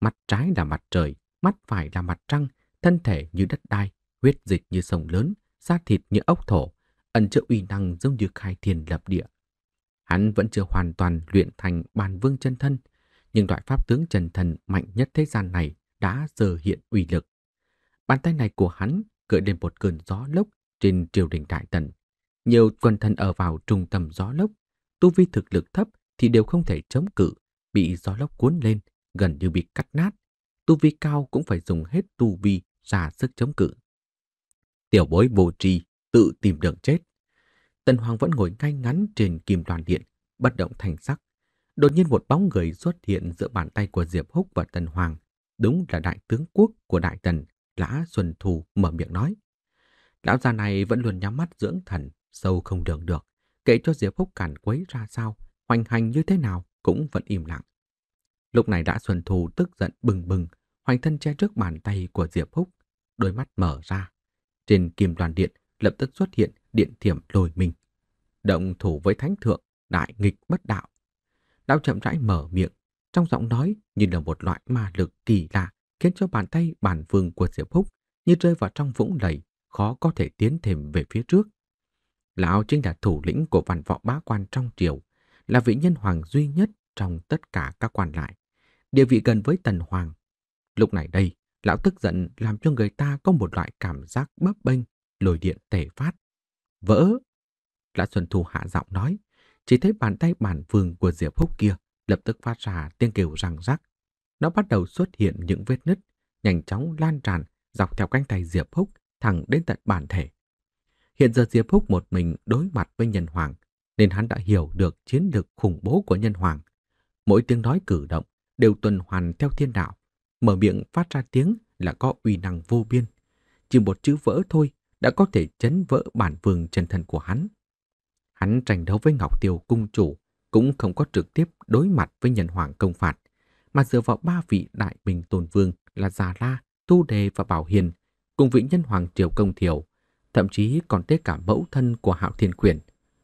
Mặt trái là mặt trời, mắt phải là mặt trăng, thân thể như đất đai, huyết dịch như sông lớn, da thịt như ốc thổ, ẩn chứa uy năng giống như khai thiên lập địa. Hắn vẫn chưa hoàn toàn luyện thành bản vương chân thân, nhưng loại pháp tướng trần thần mạnh nhất thế gian này đã giờ hiện uy lực. Bàn tay này của hắn gợi lên một cơn gió lốc trên triều đình đại tần nhiều quần thần ở vào trung tâm gió lốc, tu vi thực lực thấp thì đều không thể chống cự, bị gió lốc cuốn lên, gần như bị cắt nát. Tu vi cao cũng phải dùng hết tu vi ra sức chống cự. Tiểu bối vô tri tự tìm đường chết. Tần Hoàng vẫn ngồi ngay ngắn trên kim đoàn điện, bất động thành sắc. Đột nhiên một bóng người xuất hiện giữa bàn tay của Diệp Húc và Tần Hoàng. Đúng là đại tướng quốc của Đại Tần, Lã Xuân Thù mở miệng nói. Lão già này vẫn luôn nhắm mắt dưỡng thần, Sâu không được được, kể cho Diệp Phúc cản quấy ra sao, hoành hành như thế nào cũng vẫn im lặng. Lúc này đã Xuân Thu tức giận bừng bừng, hoành thân che trước bàn tay của Diệp Phúc, đôi mắt mở ra. Trên kim đoàn điện lập tức xuất hiện điện thiểm lồi mình. Động thủ với thánh thượng, đại nghịch bất đạo. Đạo chậm rãi mở miệng, trong giọng nói như là một loại ma lực kỳ lạ khiến cho bàn tay bàn vương của Diệp Phúc như rơi vào trong vũng lầy, khó có thể tiến thêm về phía trước. Lão chính là thủ lĩnh của văn võ bá quan trong triều, là vị nhân hoàng duy nhất trong tất cả các quan lại, địa vị gần với tần hoàng. Lúc này đây, lão tức giận làm cho người ta có một loại cảm giác bấp bênh, lồi điện tể phát. Vỡ! Lã Xuân Thu hạ giọng nói, chỉ thấy bàn tay bản vườn của Diệp Húc kia lập tức phát ra tiếng kêu răng rắc. Nó bắt đầu xuất hiện những vết nứt, nhanh chóng lan tràn dọc theo cánh tay Diệp Húc thẳng đến tận bản thể. Hiện giờ Diệp Húc một mình đối mặt với nhân hoàng, nên hắn đã hiểu được chiến lược khủng bố của nhân hoàng. Mỗi tiếng nói cử động đều tuần hoàn theo thiên đạo, mở miệng phát ra tiếng là có uy năng vô biên. Chỉ một chữ vỡ thôi đã có thể chấn vỡ bản vương chân thân của hắn. Hắn tranh đấu với Ngọc Tiêu cung chủ cũng không có trực tiếp đối mặt với nhân hoàng công phạt, mà dựa vào ba vị đại bình tôn vương là Già La, Tu Đề và Bảo Hiền, cùng vị nhân hoàng triều công thiểu thậm chí còn tới cả mẫu thân của Hạo Thiên Quyền,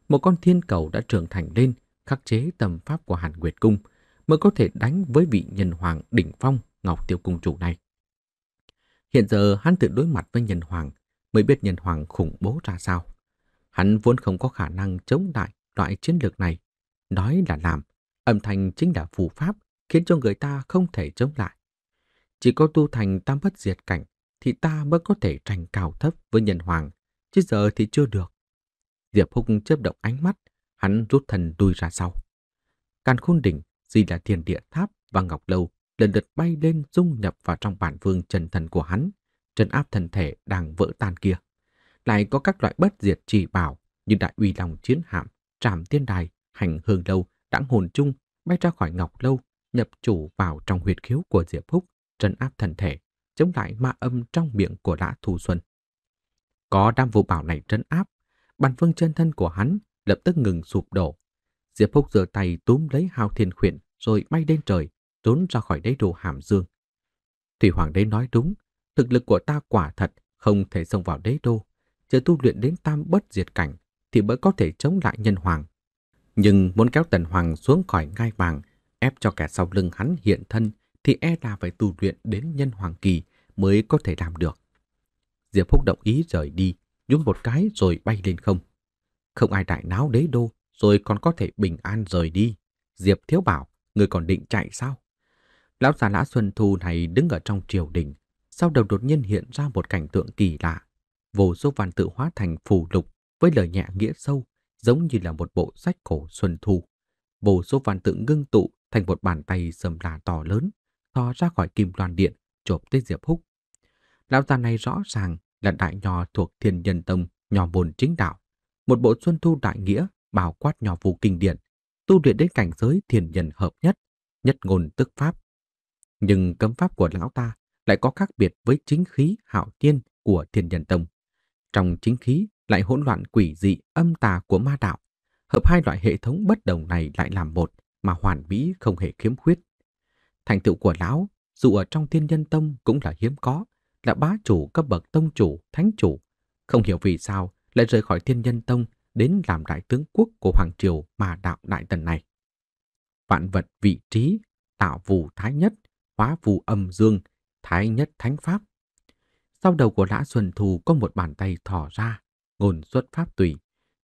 một con thiên cầu đã trưởng thành lên, khắc chế tầm pháp của Hàn Nguyệt Cung, mới có thể đánh với vị nhân hoàng đỉnh phong Ngọc Tiêu Cung chủ này. Hiện giờ hắn tự đối mặt với nhân hoàng, mới biết nhân hoàng khủng bố ra sao. Hắn vốn không có khả năng chống lại loại chiến lược này. Nói là làm, âm thanh chính là phù pháp, khiến cho người ta không thể chống lại. Chỉ có tu thành tam bất diệt cảnh thì ta mới có thể tranh cao thấp với nhân hoàng, chứ giờ thì chưa được. Diệp Húc chớp động ánh mắt, hắn rút thần đuôi ra sau. Càn khôn đỉnh, gì là thiền địa tháp và ngọc lâu lần lượt bay lên dung nhập vào trong bản vương trần thần của hắn, trần áp thần thể đang vỡ tan kia. Lại có các loại bất diệt chỉ bảo như đại uy lòng chiến hạm, trảm tiên đài, hành hương lâu, đãng hồn chung bay ra khỏi ngọc lâu, nhập chủ vào trong huyệt khiếu của Diệp Húc, trần áp thần thể, chống lại ma âm trong miệng của lã thù xuân. Có đám vụ bảo này trấn áp, bàn phương chân thân của hắn lập tức ngừng sụp đổ. Diệp Phúc giơ tay túm lấy Hào Thiên Khuyển rồi bay lên trời, trốn ra khỏi đế đồ hàm dương. Thủy Hoàng đế nói đúng, thực lực của ta quả thật không thể xông vào đế đô, chờ tu luyện đến tam bất diệt cảnh thì mới có thể chống lại nhân hoàng. Nhưng muốn kéo tần hoàng xuống khỏi ngai vàng, ép cho kẻ sau lưng hắn hiện thân thì e là phải tu luyện đến nhân hoàng kỳ mới có thể làm được. Diệp Phúc đồng ý rời đi, nhúng một cái rồi bay lên không. Không ai đại náo đế đô, rồi còn có thể bình an rời đi. Diệp Thiếu bảo, người còn định chạy sao? Lão già lã Xuân Thu này đứng ở trong triều đình, sau đầu đột nhiên hiện ra một cảnh tượng kỳ lạ. Vô số văn tự hóa thành phù lục với lời nhẹ nghĩa sâu, giống như là một bộ sách cổ Xuân Thu. Vô số văn tự ngưng tụ thành một bàn tay sầm là to lớn, thò ra khỏi kim loan điện, chộp tới Diệp Húc Lão già này rõ ràng là đại nho thuộc thiên nhân tông, nho môn chính đạo. Một bộ xuân thu đại nghĩa, bao quát nho vụ kinh điển, tu luyện đến cảnh giới thiên nhân hợp nhất, nhất ngôn tức pháp. Nhưng cấm pháp của lão ta lại có khác biệt với chính khí hạo tiên của thiên nhân tông. Trong chính khí lại hỗn loạn quỷ dị âm tà của ma đạo. Hợp hai loại hệ thống bất đồng này lại làm một mà hoàn mỹ không hề khiếm khuyết. Thành tựu của lão, dù ở trong thiên nhân tông cũng là hiếm có, là bá chủ cấp bậc tông chủ, thánh chủ, không hiểu vì sao lại rời khỏi Thiên Nhân Tông đến làm đại tướng quốc của Hoàng Triều mà đạo đại tần này. Vạn vật vị trí, tạo vù thái nhất, hóa vù âm dương, thái nhất thánh pháp. Sau đầu của Lã Xuân Thù có một bàn tay thỏ ra, ngôn xuất pháp tùy.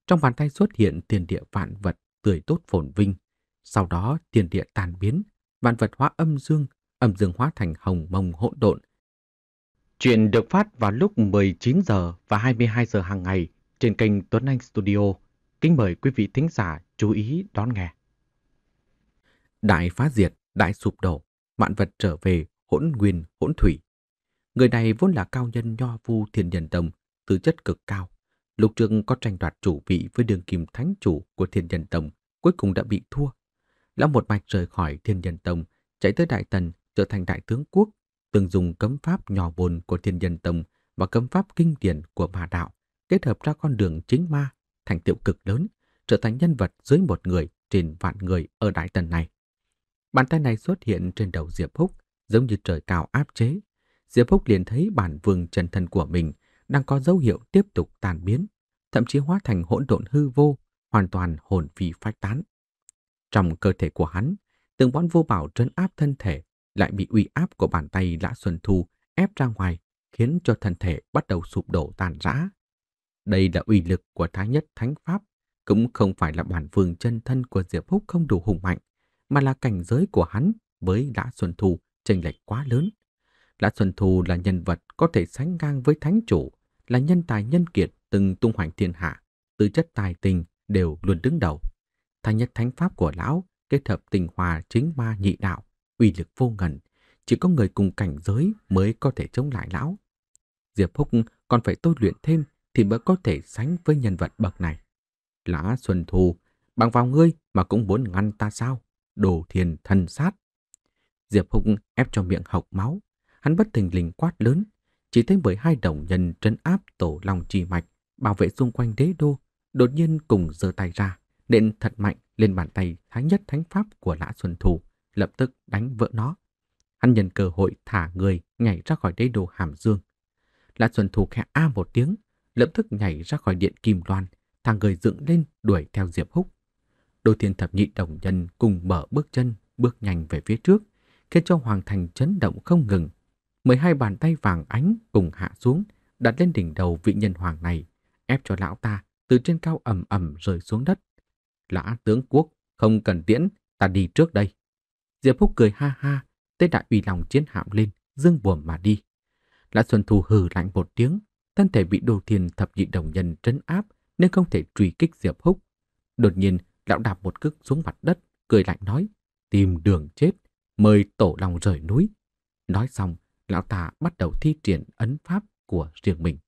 Trong bàn tay xuất hiện tiền địa vạn vật tươi tốt phồn vinh. Sau đó tiền địa tàn biến, vạn vật hóa âm dương, âm dương hóa thành hồng mông hỗn độn, Chuyện được phát vào lúc 19 giờ và 22 giờ hàng ngày trên kênh Tuấn Anh Studio. Kính mời quý vị thính giả chú ý đón nghe. Đại phá diệt, đại sụp đổ, vạn vật trở về, hỗn nguyên, hỗn thủy. Người này vốn là cao nhân nho vu thiền nhân tông, tư chất cực cao. Lục trường có tranh đoạt chủ vị với đường kim thánh chủ của thiền nhân tông, cuối cùng đã bị thua. Lão một mạch rời khỏi thiên nhân tông, chạy tới Đại Tần, trở thành đại tướng quốc từng dùng cấm pháp nhỏ bồn của thiên nhân tông và cấm pháp kinh điển của ma đạo kết hợp ra con đường chính ma, thành tựu cực lớn, trở thành nhân vật dưới một người trên vạn người ở đại tần này. Bàn tay này xuất hiện trên đầu Diệp Húc, giống như trời cao áp chế. Diệp Húc liền thấy bản vương chân thân của mình đang có dấu hiệu tiếp tục tàn biến, thậm chí hóa thành hỗn độn hư vô, hoàn toàn hồn phi phách tán. Trong cơ thể của hắn, từng món vô bảo trấn áp thân thể, lại bị uy áp của bàn tay Lã Xuân Thu ép ra ngoài, khiến cho thân thể bắt đầu sụp đổ tàn rã. Đây là uy lực của Thái Nhất Thánh Pháp, cũng không phải là bản vương chân thân của Diệp Húc không đủ hùng mạnh, mà là cảnh giới của hắn với Lã Xuân Thu chênh lệch quá lớn. Lã Xuân Thu là nhân vật có thể sánh ngang với Thánh Chủ, là nhân tài nhân kiệt từng tung hoành thiên hạ, tư chất tài tình đều luôn đứng đầu. Thái Nhất Thánh Pháp của Lão kết hợp tình hòa chính ma nhị đạo, uy lực vô ngần, chỉ có người cùng cảnh giới mới có thể chống lại lão. Diệp Húc còn phải tôi luyện thêm thì mới có thể sánh với nhân vật bậc này. Lã Xuân Thu, bằng vào ngươi mà cũng muốn ngăn ta sao? Đồ thiền thần sát. Diệp Húc ép cho miệng học máu. Hắn bất thình lình quát lớn, chỉ thấy bởi hai đồng nhân trấn áp tổ lòng trì mạch, bảo vệ xung quanh đế đô, đột nhiên cùng giơ tay ra, nện thật mạnh lên bàn tay Thái Nhất Thánh Pháp của Lã Xuân Thu lập tức đánh vỡ nó. Hắn nhận cơ hội thả người nhảy ra khỏi đế đồ hàm dương. Lã Xuân Thu khẽ a một tiếng, lập tức nhảy ra khỏi điện kim loan, thang người dựng lên đuổi theo Diệp Húc. Đô thiên thập nhị đồng nhân cùng mở bước chân, bước nhanh về phía trước, khiến cho hoàng thành chấn động không ngừng. Mười hai bàn tay vàng ánh cùng hạ xuống, đặt lên đỉnh đầu vị nhân hoàng này, ép cho lão ta từ trên cao ầm ầm rơi xuống đất. Lã tướng quốc, không cần tiễn, ta đi trước đây. Diệp Húc cười ha ha, tết đại ủy lòng chiến hạm lên, dương buồm mà đi. Lã Xuân Thu hừ lạnh một tiếng, thân thể bị đồ thiền thập nhị đồng nhân trấn áp nên không thể truy kích Diệp Húc. Đột nhiên, lão đạp một cước xuống mặt đất, cười lạnh nói, tìm đường chết, mời tổ lòng rời núi. Nói xong, lão ta bắt đầu thi triển ấn pháp của riêng mình.